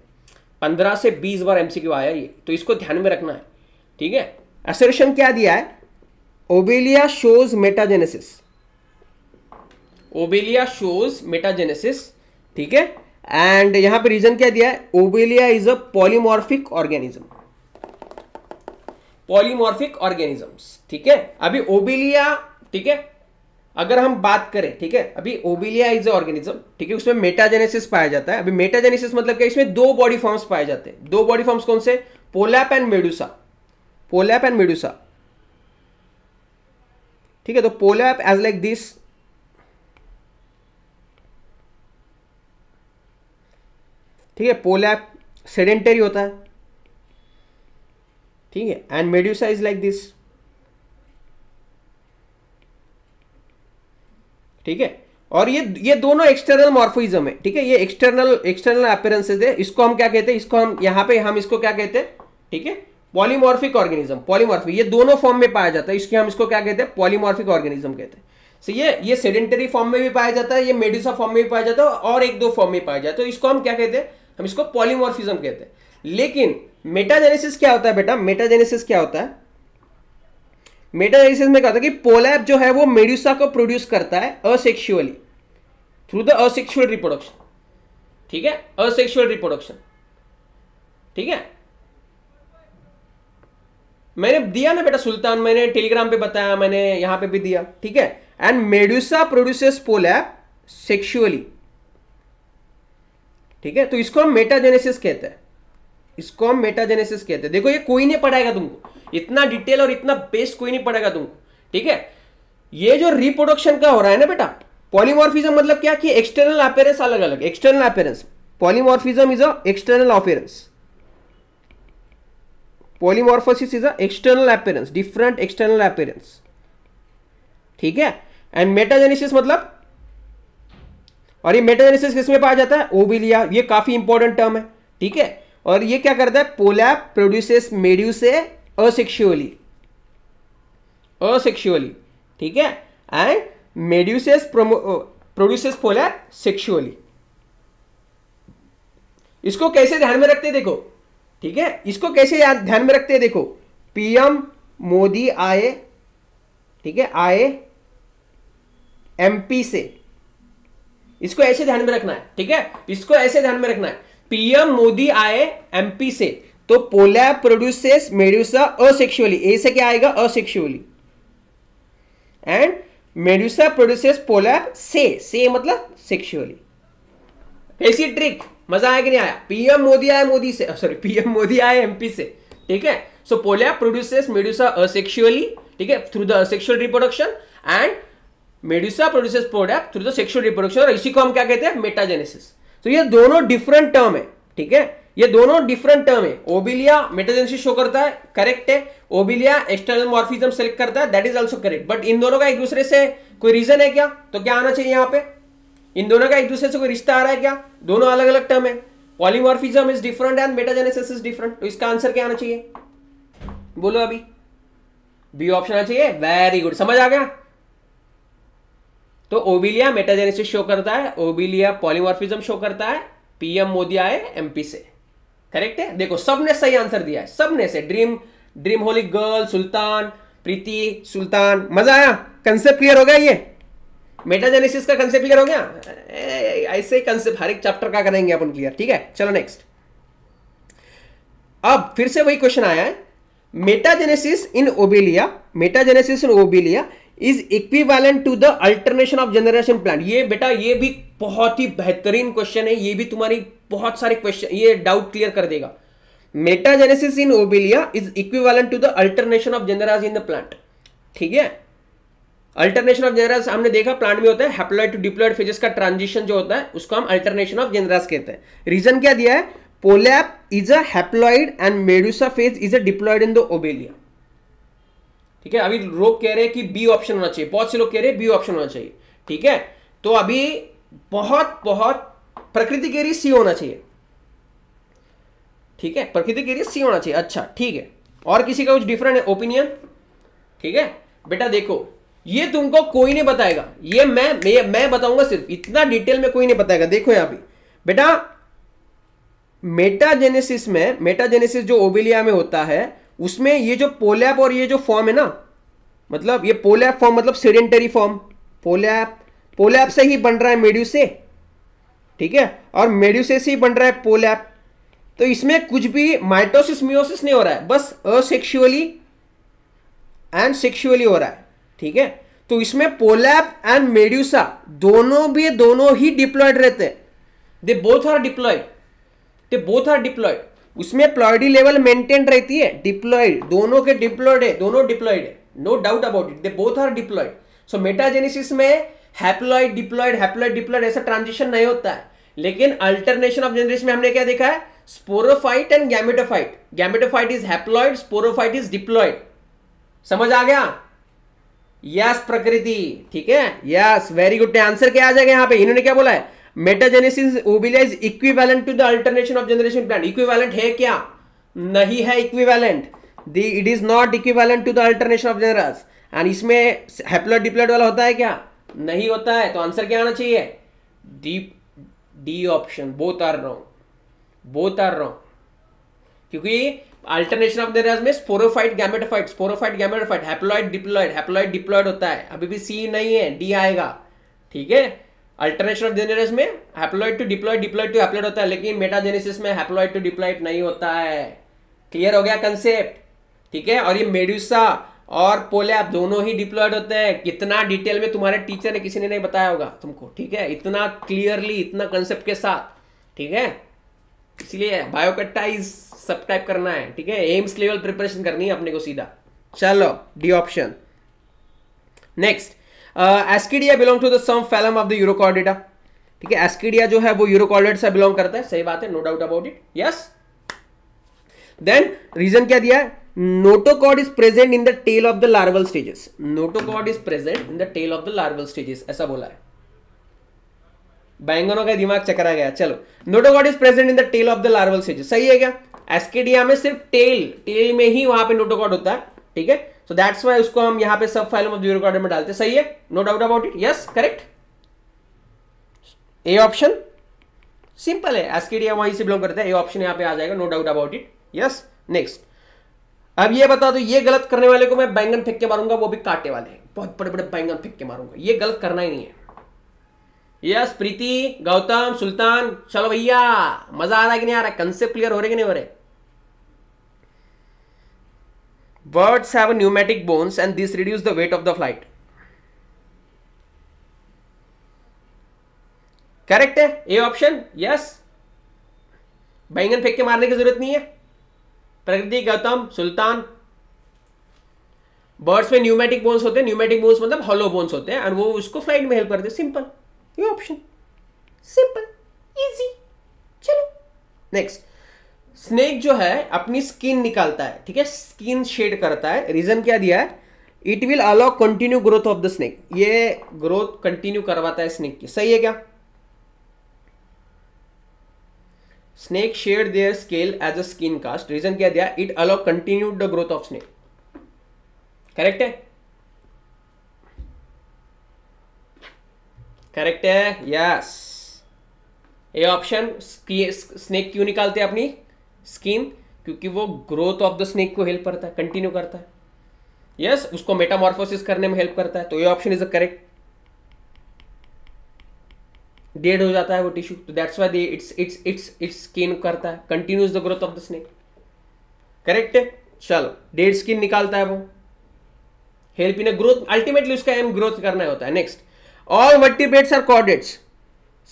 15 से 20 बार एमसीक्यू आया ये तो इसको ध्यान में रखना है ठीक है असर्शन क्या दिया है obelia shows metagenesis obelia shows metagenesis ठीक है एंड यहां पे रीजन क्या दिया है obelia is a polymorphic organism polymorphic organisms ठीक है अभी ओबेलिया ठीक है अगर हम बात करें ठीक है अभी ओबिलिया इज अ ऑर्गेनिज्म ठीक है उसमें मेटाजेनेसिस पाया जाता है अभी मेटाजेनेसिस मतलब क्या इसमें दो बॉडी फॉर्म्स पाए जाते हैं दो बॉडी फॉर्म्स कौन से polyp and medusa polyp and medusa ठीक है तो पोलैप एज लाइक दिस ठीक है पोलैप सेडेंटरी होता है ठीक है and medusa is like this ठीक है और ये ये दोनों एक्सटर्नल मॉर्फिज्म है ठीक है ये एक्सटर्नल एक्सटर्नल अपेरेंसेज है इसको हम क्या कहते हैं इसको हम यहां पे हम इसको क्या कहते हैं ठीक है पॉलीमॉर्फिक ऑर्गेनिज्म पॉलीमॉर्फिक ये दोनों फॉर्म में पाया जाता है इसके हम इसको क्या कहते हैं पॉलीमॉर्फिक ऑर्गेनिज्म कहते हैं सो ये ये सेडेंटरी फॉर्म में भी पाया जाता है ये मेडुसा फॉर्म में भी पाया जाता है और एक दो फॉर्म में पाया जाता है तो इसको हम क्या कहते हैं हम इसको पॉलीमॉर्फिज्म कहते हैं लेकिन मेटाजेनेसिस क्या होता है बेटा मेटाजेनेसिस क्या होता है मेटाजेनेसिस में क्या होता है कि पोलैप जो है वो मेड्यूसा को प्रोड्यूस करता है asexually through the asexual reproduction ठीक है असेक्शुअल रिप्रोडक्शन ठीक है मैंने दिया ना बेटा सुल्तान मैंने टेलीग्राम पे बताया मैंने यहां पे भी दिया ठीक है and medusa produces polyp sexually ठीक है तो इसको हम मेटाजेनेसिस कहते हैं इसको हम मेटाजेनेसिस कहते हैं देखो ये कोई नहीं पढ़ाएगा तुमको इतना डिटेल और इतना बेस कोई नहीं पढ़ाएगा तुमको ठीक है ये जो रिप्रोडक्शन का हो रहा है ना बेटा पॉलीमॉर्फिज्म मतलब क्या कि एक्सटर्नल अपेयरेंस अलग अलग external appearance polymorphism is a external appearance polymorphosis is a external appearance different external appearance ठीक है एंड मेटाजेनेसिस मतलब और ये मेटाजेनेसिस किसमें पाया जाता है ओबिलिया ये काफी इंपॉर्टेंट टर्म है ठीक है और ये क्या करता है polyp produces medusae asexually asexually ठीक है and medusas produces polyp sexually इसको कैसे ध्यान में रखते देखो ठीक है इसको कैसे याद ध्यान में रखते हैं देखो पीएम मोदी आए ठीक है आए एमपी से इसको ऐसे ध्यान में रखना है ठीक है इसको ऐसे ध्यान में रखना है पीएम मोदी आए एमपी से तो polyp produces medusa asexually A से क्या आएगा asexually and medusa produces polyp से से मतलब सेक्सुअली ऐसी ट्रिक मजा आया कि नहीं आया पीएम मोदी आए मोदी से सॉरी पीएम मोदी आए एमपी से ठीक है so polyp produces medusa asexually ठीक है through the sexual reproduction and medusa produces polyp through the sexual reproduction और इसी को हम क्या कहते हैं मेटाजेनेसिस तो ये दोनों डिफरेंट टर्म है ठीक है ये दोनों डिफरेंट टर्म है ओबिलिया मेटाजेनेसिस शो करता है करेक्ट है ओबिलिया एक्सटर्नल मॉर्फिज्म सेलेक्ट करता है that is also correct but इन दोनों का एक दूसरे से कोई रीजन है क्या तो क्या आना चाहिए यहां पे इन दोनों का एक दूसरे से कोई रिश्ता आ रहा है क्या दोनों अलग अलग टर्म है polymorphism is different and metagenesis is different तो इसका आंसर क्या आना चाहिए बोलो अभी बी ऑप्शन आना चाहिए वेरी गुड समझ आ गया तो ओबिलिया मेटाजेनेसिस शो करता है ओबिलिया पॉलीमॉर्फिज्म शो करता है पीएम मोदी आए एमपी से करेक्ट है देखो सबने सही आंसर दिया है सबने से dream dreamholic girl Sultan Preeti Sultan मजा आया कंसेप्ट क्लियर हो गया ये मेटाजेनेसिस का कंसेप्ट क्लियर हो गया ऐसे ही कंसेप्ट हर एक चैप्टर का करेंगे अपन क्लियर ठीक है चलो नेक्स्ट अब फिर से वही क्वेश्चन आया है metagenesis in obelia metagenesis in obelia is equivalent to the alternation of generation plant ये बेटा ये भी बहुत ही बेहतरीन क्वेश्चन है ये भी तुम्हारी बहुत सारे क्वेश्चन ये डाउट क्लियर कर देगा metagenesis in obelia is equivalent to the alternation of generation in the plant ठीक है अल्टरनेशन ऑफ जेनरास हमने देखा प्लांट में होता है हैप्लॉइड टू डिप्लॉइड फेजेस का ट्रांजिशन जो होता है उसको हम अल्टरनेशन ऑफ जेनरास कहते हैं रीजन क्या दिया है polyp is haploid and medusa phase is a diploid in the obelia ठीक है अभी लोग कह रहे हैं कि बी ऑप्शन होना चाहिए बहुत से लोग कह रहे हैं बी ऑप्शन होना चाहिए ठीक है तो अभी बहुत बहुत प्रकृति के लिए सी होना चाहिए ठीक है प्रकृति के लिए सी होना चाहिए अच्छा ठीक है और किसी का कुछ डिफरेंट है ओपिनियन ठीक है बेटा देखो ये तुमको कोई नहीं बताएगा ये मैं मैं, मैं बताऊंगा सिर्फ इतना डिटेल में कोई नहीं बताएगा देखो यहां पर बेटा मेटाजेनेसिस में मेटाजेनेसिस जो ओबिलिया में होता है उसमें ये जो पोलैप और ये जो फॉर्म है ना मतलब ये पोलैप फॉर्म मतलब सेडेंटरी फॉर्म पोलैप पोलैप से ही बन रहा है मेड्यूसे ठीक है और मेड्यूसे से ही बन रहा है पोलैप तो इसमें कुछ भी माइटोसिस मियोसिस नहीं हो रहा है बस असेक्शुअली एंड सेक्शुअली हो रहा है ठीक है तो इसमें पोलैप एंड मेड्यूसा दोनों भी दोनों ही डिप्लॉयड रहते हैं they both are diploid they both are diploid उसमें प्लॉयडी लेवल मेंटेन रहती है डिप्लॉयड दोनों के डिप्लॉयड है दोनों डिप्लॉयड है no doubt about it they both are diploid so metagenesis में हैप्लॉयड डिप्लॉयड हैप्लॉयड डिप्लॉयड ऐसा ट्रांजिशन नहीं होता है लेकिन अल्टरनेशन ऑफ जेनरेशन में हमने क्या देखा है sporophyte and gametophyte gametophyte is haploid sporophyte is diploid समझ आ गया यस प्रकृति ठीक है यस वेरी गुड आंसर क्या आ जाएगा यहाँ पे इन्होंने क्या बोला है metagenesis obelia is equivalent to the alternation of generation plant equivalent है क्या नहीं है equivalent it is not equivalent to the alternation of generations and इसमें हेप्लोड डिप्लोड वाला होता है क्या नहीं होता है तो आंसर क्या आना चाहिए D D option both are wrong both are wrong क्योंकि अल्टरनेशन ऑफ देराज में sporophyte gametophyte sporophyte gametophyte haploid diploid haploid diploid होता है अभी भी सी नहीं है डी आएगा ठीक है अल्टरनेशन ऑफ जेनेरस में haploid to diploid diploid to haploid होता है लेकिन मेटाजेनेसिस में हैप्लॉइड टू डिप्लॉइड नहीं होता है क्लियर हो गया कंसेप्ट ठीक है और ये मेड्यूसा और पोलैप दोनों ही डिप्लॉयड होते हैं कितना डिटेल में तुम्हारे टीचर ने किसी ने नहीं बताया होगा तुमको ठीक है इतना क्लियरली इतना कंसेप्ट के साथ ठीक है इसलिए बायोकट्टा इज सब्सक्राइब करना है ठीक है एम्स लेवल प्रिपरेशन करनी है अपने को सीधा चलो D option next ascidia belong to the some phylum of the urochordata ठीक है एस्किडिया जो है वो यूरोकॉर्डेट से बिलोंग करता है सही बात है no doubt about it yes then reason क्या दिया है notochord is present in the tail of the larval stages notochord is present in the tail of the larval stages ऐसा बोला है बैंगनों का दिमाग चकरा गया चलो notochord is present in the tail of the larval stages सही है क्या एसकेडिया में सिर्फ टेल टेल में ही वहां पे नोटोकॉड होता है ठीक है सो दैट्स वाई उसको हम यहां पे सब फाइल ऑफ जीरो में डालते सही है no doubt about it yes correct A option simple है एसकेडिया वहीं से बिलोंग करता है ए ऑप्शन यहां पे आ जाएगा no doubt about it yes next अब ये बता दो ये गलत करने वाले को मैं बैंगन फेंक के मारूंगा वो भी काटे वाले हैं बहुत बड़े बड़े बैंगन फेंक के मारूंगा ये गलत करना ही नहीं है यस प्रीति गौतम सुल्तान चलो भैया मजा आ रहा है कि नहीं आ रहा है कंसेप्ट क्लियर हो रहे कि नहीं हो रहे Birds have a pneumatic bones and these reduce the weight of the flight. Correct है ए ऑप्शन यस बैंगन फेंक के मारने की जरूरत नहीं है प्रकृति गौतम सुल्तान बर्ड्स में न्यूमेटिक बोन्स होते हैं न्यूमेटिक बोन्स मतलब हॉलो बोन्स होते हैं और वो उसको फ्लाइट में हेल्प करते हैं सिंपल ये ऑप्शन सिंपल इजी चलो नेक्स्ट स्नेक जो है अपनी स्किन निकालता है ठीक है स्किन शेड करता है रीजन क्या दिया है it will allow continue growth of the snake ये ग्रोथ कंटिन्यू करवाता है स्नेक की सही है क्या snake shed their scale as a skin cast reason क्या दिया it allow continue the growth of snake correct है करेक्ट है यस ये ऑप्शन स्नेक क्यों निकालते हैं अपनी स्कीम क्योंकि वो ग्रोथ ऑफ द स्नेक को हेल्प करता है कंटिन्यू करता है यस yes, उसको मेटामॉर्फोसिस करने में हेल्प करता है तो ये option is a correct dead हो जाता है वो टिश्यू तो that's why it's it's it's it's skin करता है continues the growth of the snake correct है चलो डेड स्किन निकालता है वो हेल्प इन ग्रोथ अल्टीमेटली उसका एम ग्रोथ करना होता है next all vertebrates are chordates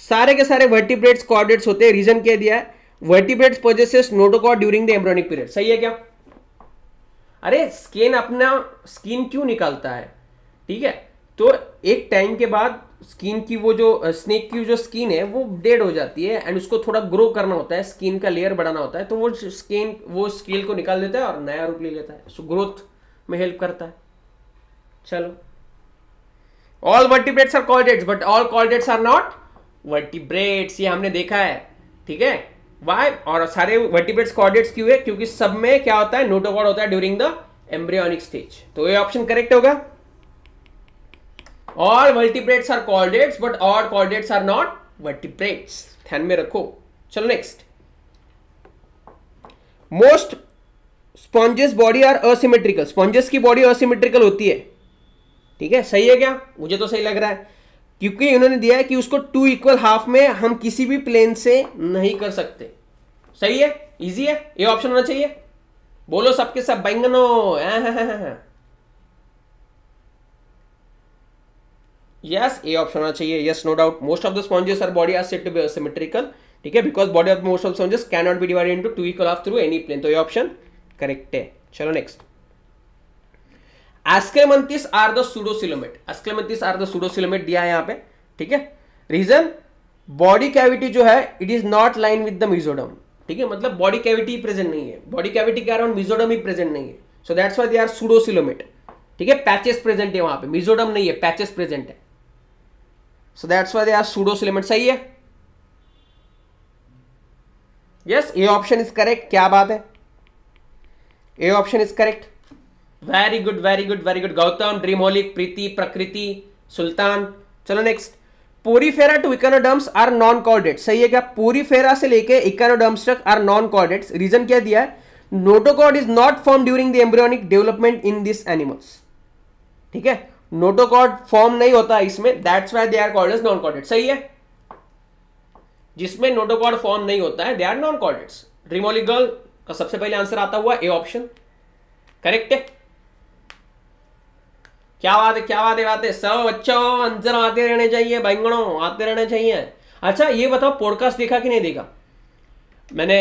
सारे के सारे वर्टिब्रेट्स कॉर्डेट्स होते हैं रीजन क्या दिया है vertebrates possesses notochord during the embryonic period सही है क्या अरे स्किन अपना स्किन क्यों निकालता है ठीक है तो एक टाइम के बाद स्किन की वो जो स्नेक की जो स्किन है वो डेड हो जाती है एंड उसको थोड़ा ग्रो करना होता है स्किन का लेयर बढ़ाना होता है तो वो स्किन वो स्केल को निकाल देता है और नया रूप ले लेता है सो ग्रोथ में हेल्प करता है चलो all vertebrates are chordates but all chordates are not vertebrates ये हमने देखा है ठीक है वाई और सारे वर्टिब्रेट कॉर्डेट्स क्यों है क्योंकि सब में क्या होता है नोटोकॉर्ड होता है ड्यूरिंग द एम्ब्रियोनिक स्टेज तो ये ऑप्शन करेक्ट होगा all vertebrates are chordates but all chordates are not vertebrates ध्यान में रखो चलो next most sponges body are asymmetrical sponges की बॉडी असिमेट्रिकल होती है ठीक है सही है क्या मुझे तो सही लग रहा है क्योंकि इन्होंने दिया है कि उसको टू इक्वल हाफ में हम किसी भी प्लेन से नहीं कर सकते सही है इजी है ये ऑप्शन होना चाहिए बोलो सबके सब बैंगनो यस ए ऑप्शन होना चाहिए yes no doubt most of the sponges are body are set to be symmetrical ठीक है because body of most of sponges can not be divided into two equal half through any plane तो ये ऑप्शन करेक्ट है चलो next aschelminthes are the pseudocoelomate aschelminthes are the pseudocoelomate दिया है यहां पे ठीक है रीजन बॉडी कैविटी जो है it is not line with the mesoderm ठीक है मतलब बॉडी कैविटी प्रेजेंट नहीं है बॉडी कैविटी के अराउंड मिजोडम ही प्रेजेंट नहीं है so that's why they are pseudocoelomate ठीक है पैचेस प्रेजेंट है वहां पे मिजोडम नहीं है पैचेस प्रेजेंट है so that's why they are pseudocoelomate सही है yes A option is correct क्या बात है A option is correct very good very good very good Gautam dreamholic Preeti Prakriti Sultan चलो next porifera to echinoderms are non chordate सही है क्या पोरीफेरा से लेके इकोनोडम्स तक आर नॉन कॉर्डेट रीजन क्या दिया है notochord is not form during the embryonic development in this animals ठीक है नोटोकॉड फॉर्म नहीं होता इसमें that's why they are called as non chordate सही है जिसमें नोटोकॉड फॉर्म नहीं होता है they are non chordates dreamholic girl का सबसे पहले आंसर आता हुआ ए ऑप्शन करेक्ट है क्या बात है क्या बात है बात है सब बच्चों आंसर आते रहने चाहिए बैंगणों आते रहने चाहिए अच्छा ये बताओ पॉडकास्ट देखा कि नहीं देखा मैंने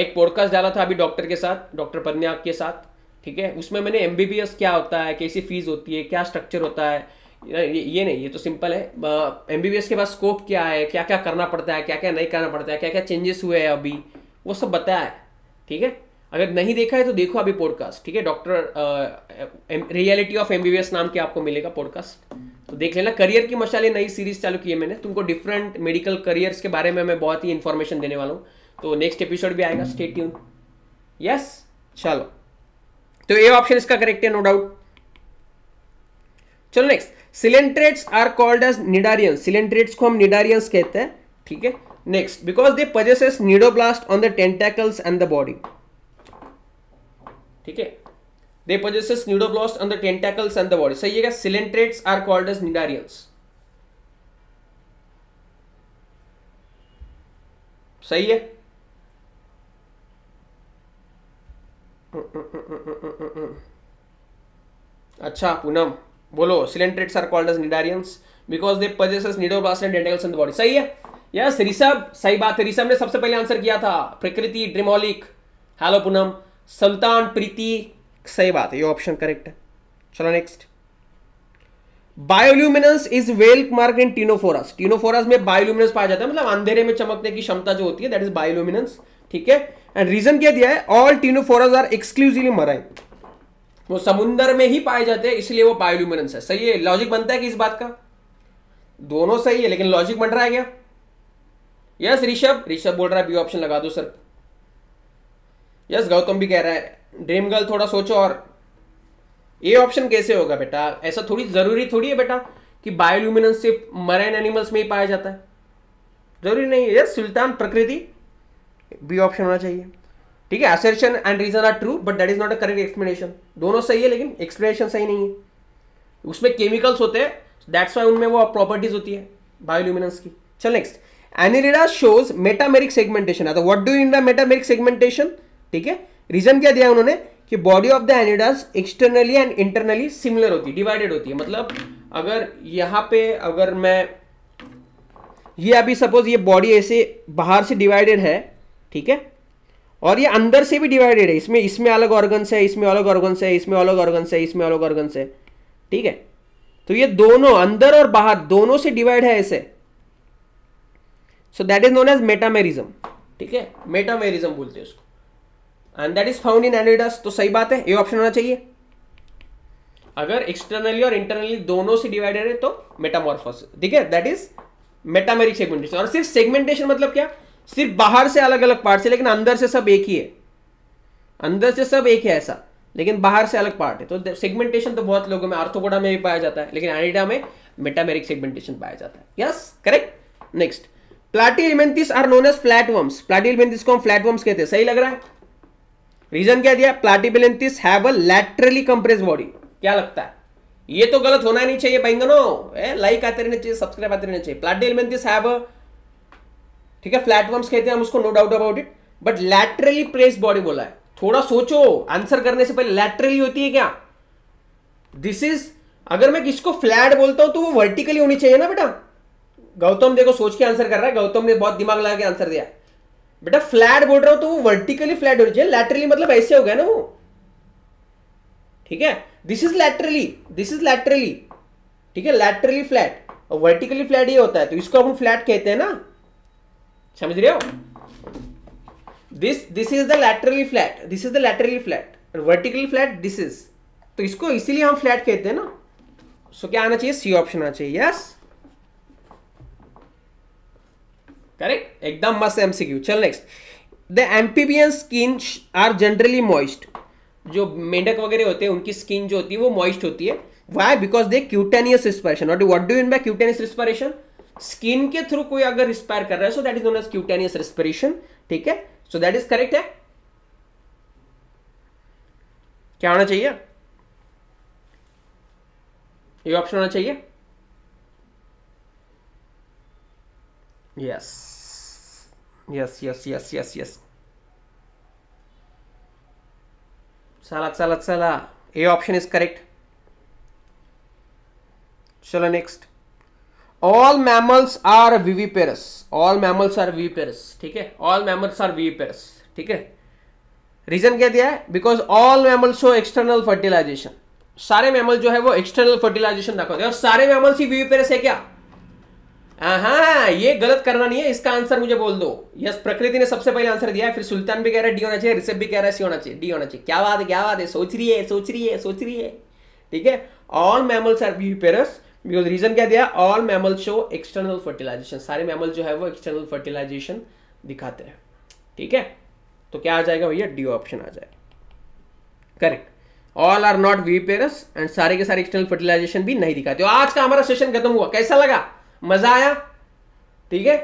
एक पॉडकास्ट डाला था अभी डॉक्टर के साथ डॉक्टर पन्या के साथ ठीक है उसमें मैंने एम क्या होता है कैसी फीस होती है क्या स्ट्रक्चर होता है ये नहीं ये तो सिंपल है एम के पास स्कोप क्या है क्या क्या करना पड़ता है क्या क्या नहीं करना पड़ता है क्या क्या चेंजेस हुए हैं अभी वो सब बताया है ठीक है अगर नहीं देखा है तो देखो अभी पॉडकास्ट ठीक है डॉक्टर रियलिटी ऑफ एमबीबीएस नाम के आपको मिलेगा पॉडकास्ट तो देख लेना करियर की मशाले नई सीरीज चालू की है मैंने तुमको डिफरेंट मेडिकल करियर्स के बारे में मैं बहुत ही इन्फॉर्मेशन देने वाला हूँ तो नेक्स्ट एपिसोड भी आएगा स्टेट ट्यून यस चलो तो ये ऑप्शन इसका करेक्ट है नो डाउट चलो next coelenterates are called as cnidarians coelenterates को हम निडारियंस कहते हैं ठीक है next because they possesses cnidoblast on the tentacles and the body ठीक है they possesses cnidoblast on the tentacles and the body सही है coelenterates are called as cnidarians सही है अच्छा पूनम बोलो coelenterates are called as cnidarians because they possesses cnidoblast and tentacles in the body सही है यस ऋषभ सही बात है ऋषभ ने सबसे पहले आंसर किया था प्रकृति ड्रिमोलिक हेलो पूनम सुल्तान प्रीति सही बात है ये ऑप्शन करेक्ट है चलो next bioluminescence is well mark in ctenophores ctenophores में बायोल्यूमिनेंस पाया जाता है मतलब अंधेरे में चमकने की क्षमता जो होती है दैट इज बायोल्यूमिनेंस ठीक है एंड रीजन क्या दिया है all ctenophores are exclusively marine वो समुंदर में ही पाए जाते हैं इसलिए वो बायोल्यूमिनेंस है सही है लॉजिक बनता है कि इस बात का दोनों सही है लेकिन लॉजिक बन रहा है क्या यस ऋषभ ऋषभ बोल रहा है बी ऑप्शन लगा दो सर यस गौतम भी कह रहा है ड्रीम गर्ल थोड़ा सोचो और ये ऑप्शन कैसे होगा बेटा ऐसा थोड़ी ज़रूरी थोड़ी है बेटा कि बायोल्यूमिनेंस सिर्फ मरीन एनिमल्स में ही पाया जाता है ज़रूरी नहीं है यस सुल्तान प्रकृति बी ऑप्शन होना चाहिए ठीक है assertion and reason are true but that is not a correct explanation दोनों सही है लेकिन एक्सप्लेनेशन सही नहीं है उसमें केमिकल्स होते हैं दैट्स वाई उनमें वो प्रॉपर्टीज होती है बायोल्यूमिनेंस की चल next annelida shows metameric segmentation आता what do in the metameric segmentation ठीक है रीजन क्या दिया उन्होंने कि body of the annelids externally and internally similar होती है डिवाइडेड होती है मतलब अगर यहां पे अगर मैं ये अभी सपोज ये बॉडी ऐसे बाहर से डिवाइडेड है ठीक है और ये अंदर से भी डिवाइडेड है इसमें इसमें अलग ऑर्गन्स है इसमें अलग ऑर्गन्स है इसमें अलग ऑर्गन्स है इसमें अलग ऑर्गन्स है ठीक है तो ये दोनों अंदर और बाहर दोनों से डिवाइड है ऐसे so that is known as metamerism ठीक है मेटामेरिज्म बोलते हैं उसको and that is found in annelids तो सही बात है ये ऑप्शन होना चाहिए अगर एक्सटर्नली और इंटरनली दोनों से डिवाइडेड है तो मेटामॉर्फोस ठीक है दैट इज मेटामेरिक सेगमेंटेशन और सिर्फ सेगमेंटेशन मतलब क्या सिर्फ बाहर से अलग अलग पार्ट है लेकिन अंदर से सब एक ही है अंदर से सब एक है ऐसा लेकिन बाहर से अलग पार्ट है तो सेगमेंटेशन तो बहुत लोगों में आर्थोपोडा में भी पाया जाता है लेकिन एनिडा में मेटामेरिक सेगमेंटेशन पाया जाता है yes correct next platyhelminthes are known as worms platyhelminthes को हम वर्म्स कहते हैं सही लग रहा है रीजन क्या दिया platyhelminthes have a laterally compress body क्या लगता है ये तो गलत होना नहीं चाहिए बैंगनो लाइक आते रहना चाहिए सब्सक्राइब आते रहना चाहिए प्लाटिबिलेंथिस हैव अ ठीक है फ्लैटवर्म्स कहते हैं हम उसको no doubt about it but laterally press body बोला है थोड़ा सोचो आंसर करने से पहले लैटरली होती है क्या दिस इज अगर मैं किसको फ्लैट बोलता हूं तो वो वर्टिकली होनी चाहिए ना बेटा गौतम देखो सोच के आंसर कर रहा है गौतम ने बहुत दिमाग लगा के आंसर दिया बेटा फ्लैट बोल रहा हूं तो वो वर्टिकली फ्लैट होनी चाहिए लैटरली मतलब ऐसे हो गया ना वो ठीक है this is laterally this is laterally ठीक है लैटरली फ्लैट और वर्टिकली फ्लैट ये होता है तो इसको हम फ्लैट कहते हैं ना समझ रहे हो this this is the laterally flat this is the laterally flat vertically flat this is तो इसको इसीलिए हम फ्लैट कहते हैं ना सो so, क्या आना चाहिए सी ऑप्शन आना चाहिए यस yes? करेक्ट एकदम मस्त एमसीक्यू चल next the amphibian skin are generally moist जो मेंढक वगैरह होते हैं उनकी स्किन जो होती है वो मॉइस्ट होती है why because they cutaneous respiration what what do in by cutaneous respiration skin के थ्रू कोई अगर रिस्पायर कर रहा है so that is known as cutaneous respiration ठीक है सो दैट इज करेक्ट है क्या होना चाहिए ये ऑप्शन होना चाहिए Yes. Yes, yes, yes, yes, yes. साला साला साला ए ऑप्शन इज करेक्ट चलो next all mammals are viviparous all mammals are viviparous ठीक है ऑल मैमल्स आर विवीपेरस ठीक है रीजन क्या दिया है because all mammals show external fertilization सारे मैमल जो है वो एक्सटर्नल फर्टिलाइजेशन दिखाते हैं और सारे मैमल्स ही विवीपेरस है क्या हाँ ये गलत करना नहीं है इसका आंसर मुझे बोल दो यस प्रकृति ने सबसे पहले आंसर दिया फिर सुल्तान भी कह रहा है डी होना चाहिए ऋषभ भी कह रहा है सी होना चाहिए डी होना चाहिए क्या बात है क्या बात है सोच रही है सोच रही है सोच रही है ठीक है all mammals are viviparous because reason क्या दिया all mammal show external fertilization सारे मैमल जो है वो एक्सटर्नल फर्टिलाइजेशन दिखाते हैं ठीक है तो क्या आ जाएगा भैया डी ऑप्शन आ जाएगा correct all are not viviparous and सारे के सारे एक्सटर्नल फर्टिलाइजेशन भी नहीं दिखाते आज का हमारा सेशन खत्म हुआ कैसा लगा मजा आया ठीक है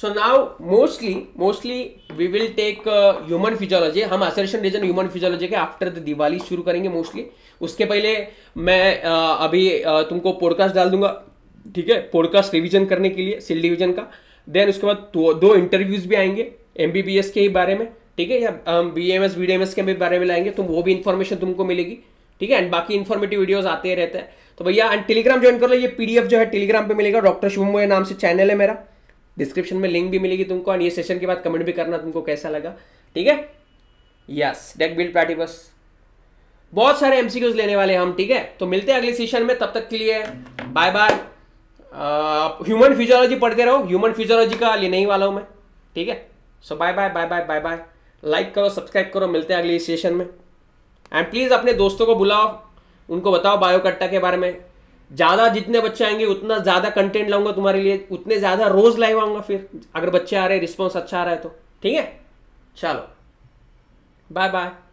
so now mostly mostly we will take human physiology हम असरेशन रीजन ह्यूमन फिजियोलॉजी के आफ्टर द दिवाली शुरू करेंगे मोस्टली उसके पहले मैं uh, अभी uh, तुमको पॉडकास्ट डाल दूंगा ठीक है पॉडकास्ट रिविजन करने के लिए सिल डिवीजन का देन उसके बाद दो इंटरव्यूज भी आएंगे एम के ही बारे में ठीक है या बी एम एस के भी बारे में लाएंगे तो वो भी इन्फॉर्मेशन तुमको मिलेगी ठीक है एंड बाकी इन्फॉर्मेटिव वीडियोज आते रहते हैं तो भैया टेलीग्राम ज्वाइन कर लो ये पीडीएफ जो है टेलीग्राम पे मिलेगा डॉक्टर शुभम मोये नाम से चैनल है मेरा डिस्क्रिप्शन में लिंक भी मिलेगी तुमको और ये सेशन के बाद कमेंट भी करना तुमको कैसा लगा ठीक है यस डेट बिल्ड बस बहुत सारे एमसीक्यूज लेने वाले हम ठीक है तो मिलते हैं अगले सेशन में तब तक के लिए बाय बाय ह्यूमन फिजियोलॉजी पढ़ते रहो ह्यूमन फिजियोलॉजी का लेने ही वाला हूँ मैं ठीक है so bye bye bye bye bye bye like करो सब्सक्राइब करो मिलते हैं अगले सेशन में एंड प्लीज़ अपने दोस्तों को बुलाओ उनको बताओ बायोकट्टा के बारे में ज़्यादा जितने बच्चे आएंगे उतना ज़्यादा कंटेंट लाऊंगा तुम्हारे लिए उतने ज़्यादा रोज़ लाइव आऊँगा फिर अगर बच्चे आ रहे रिस्पॉन्स अच्छा आ रहा है तो ठीक है चलो बाय बाय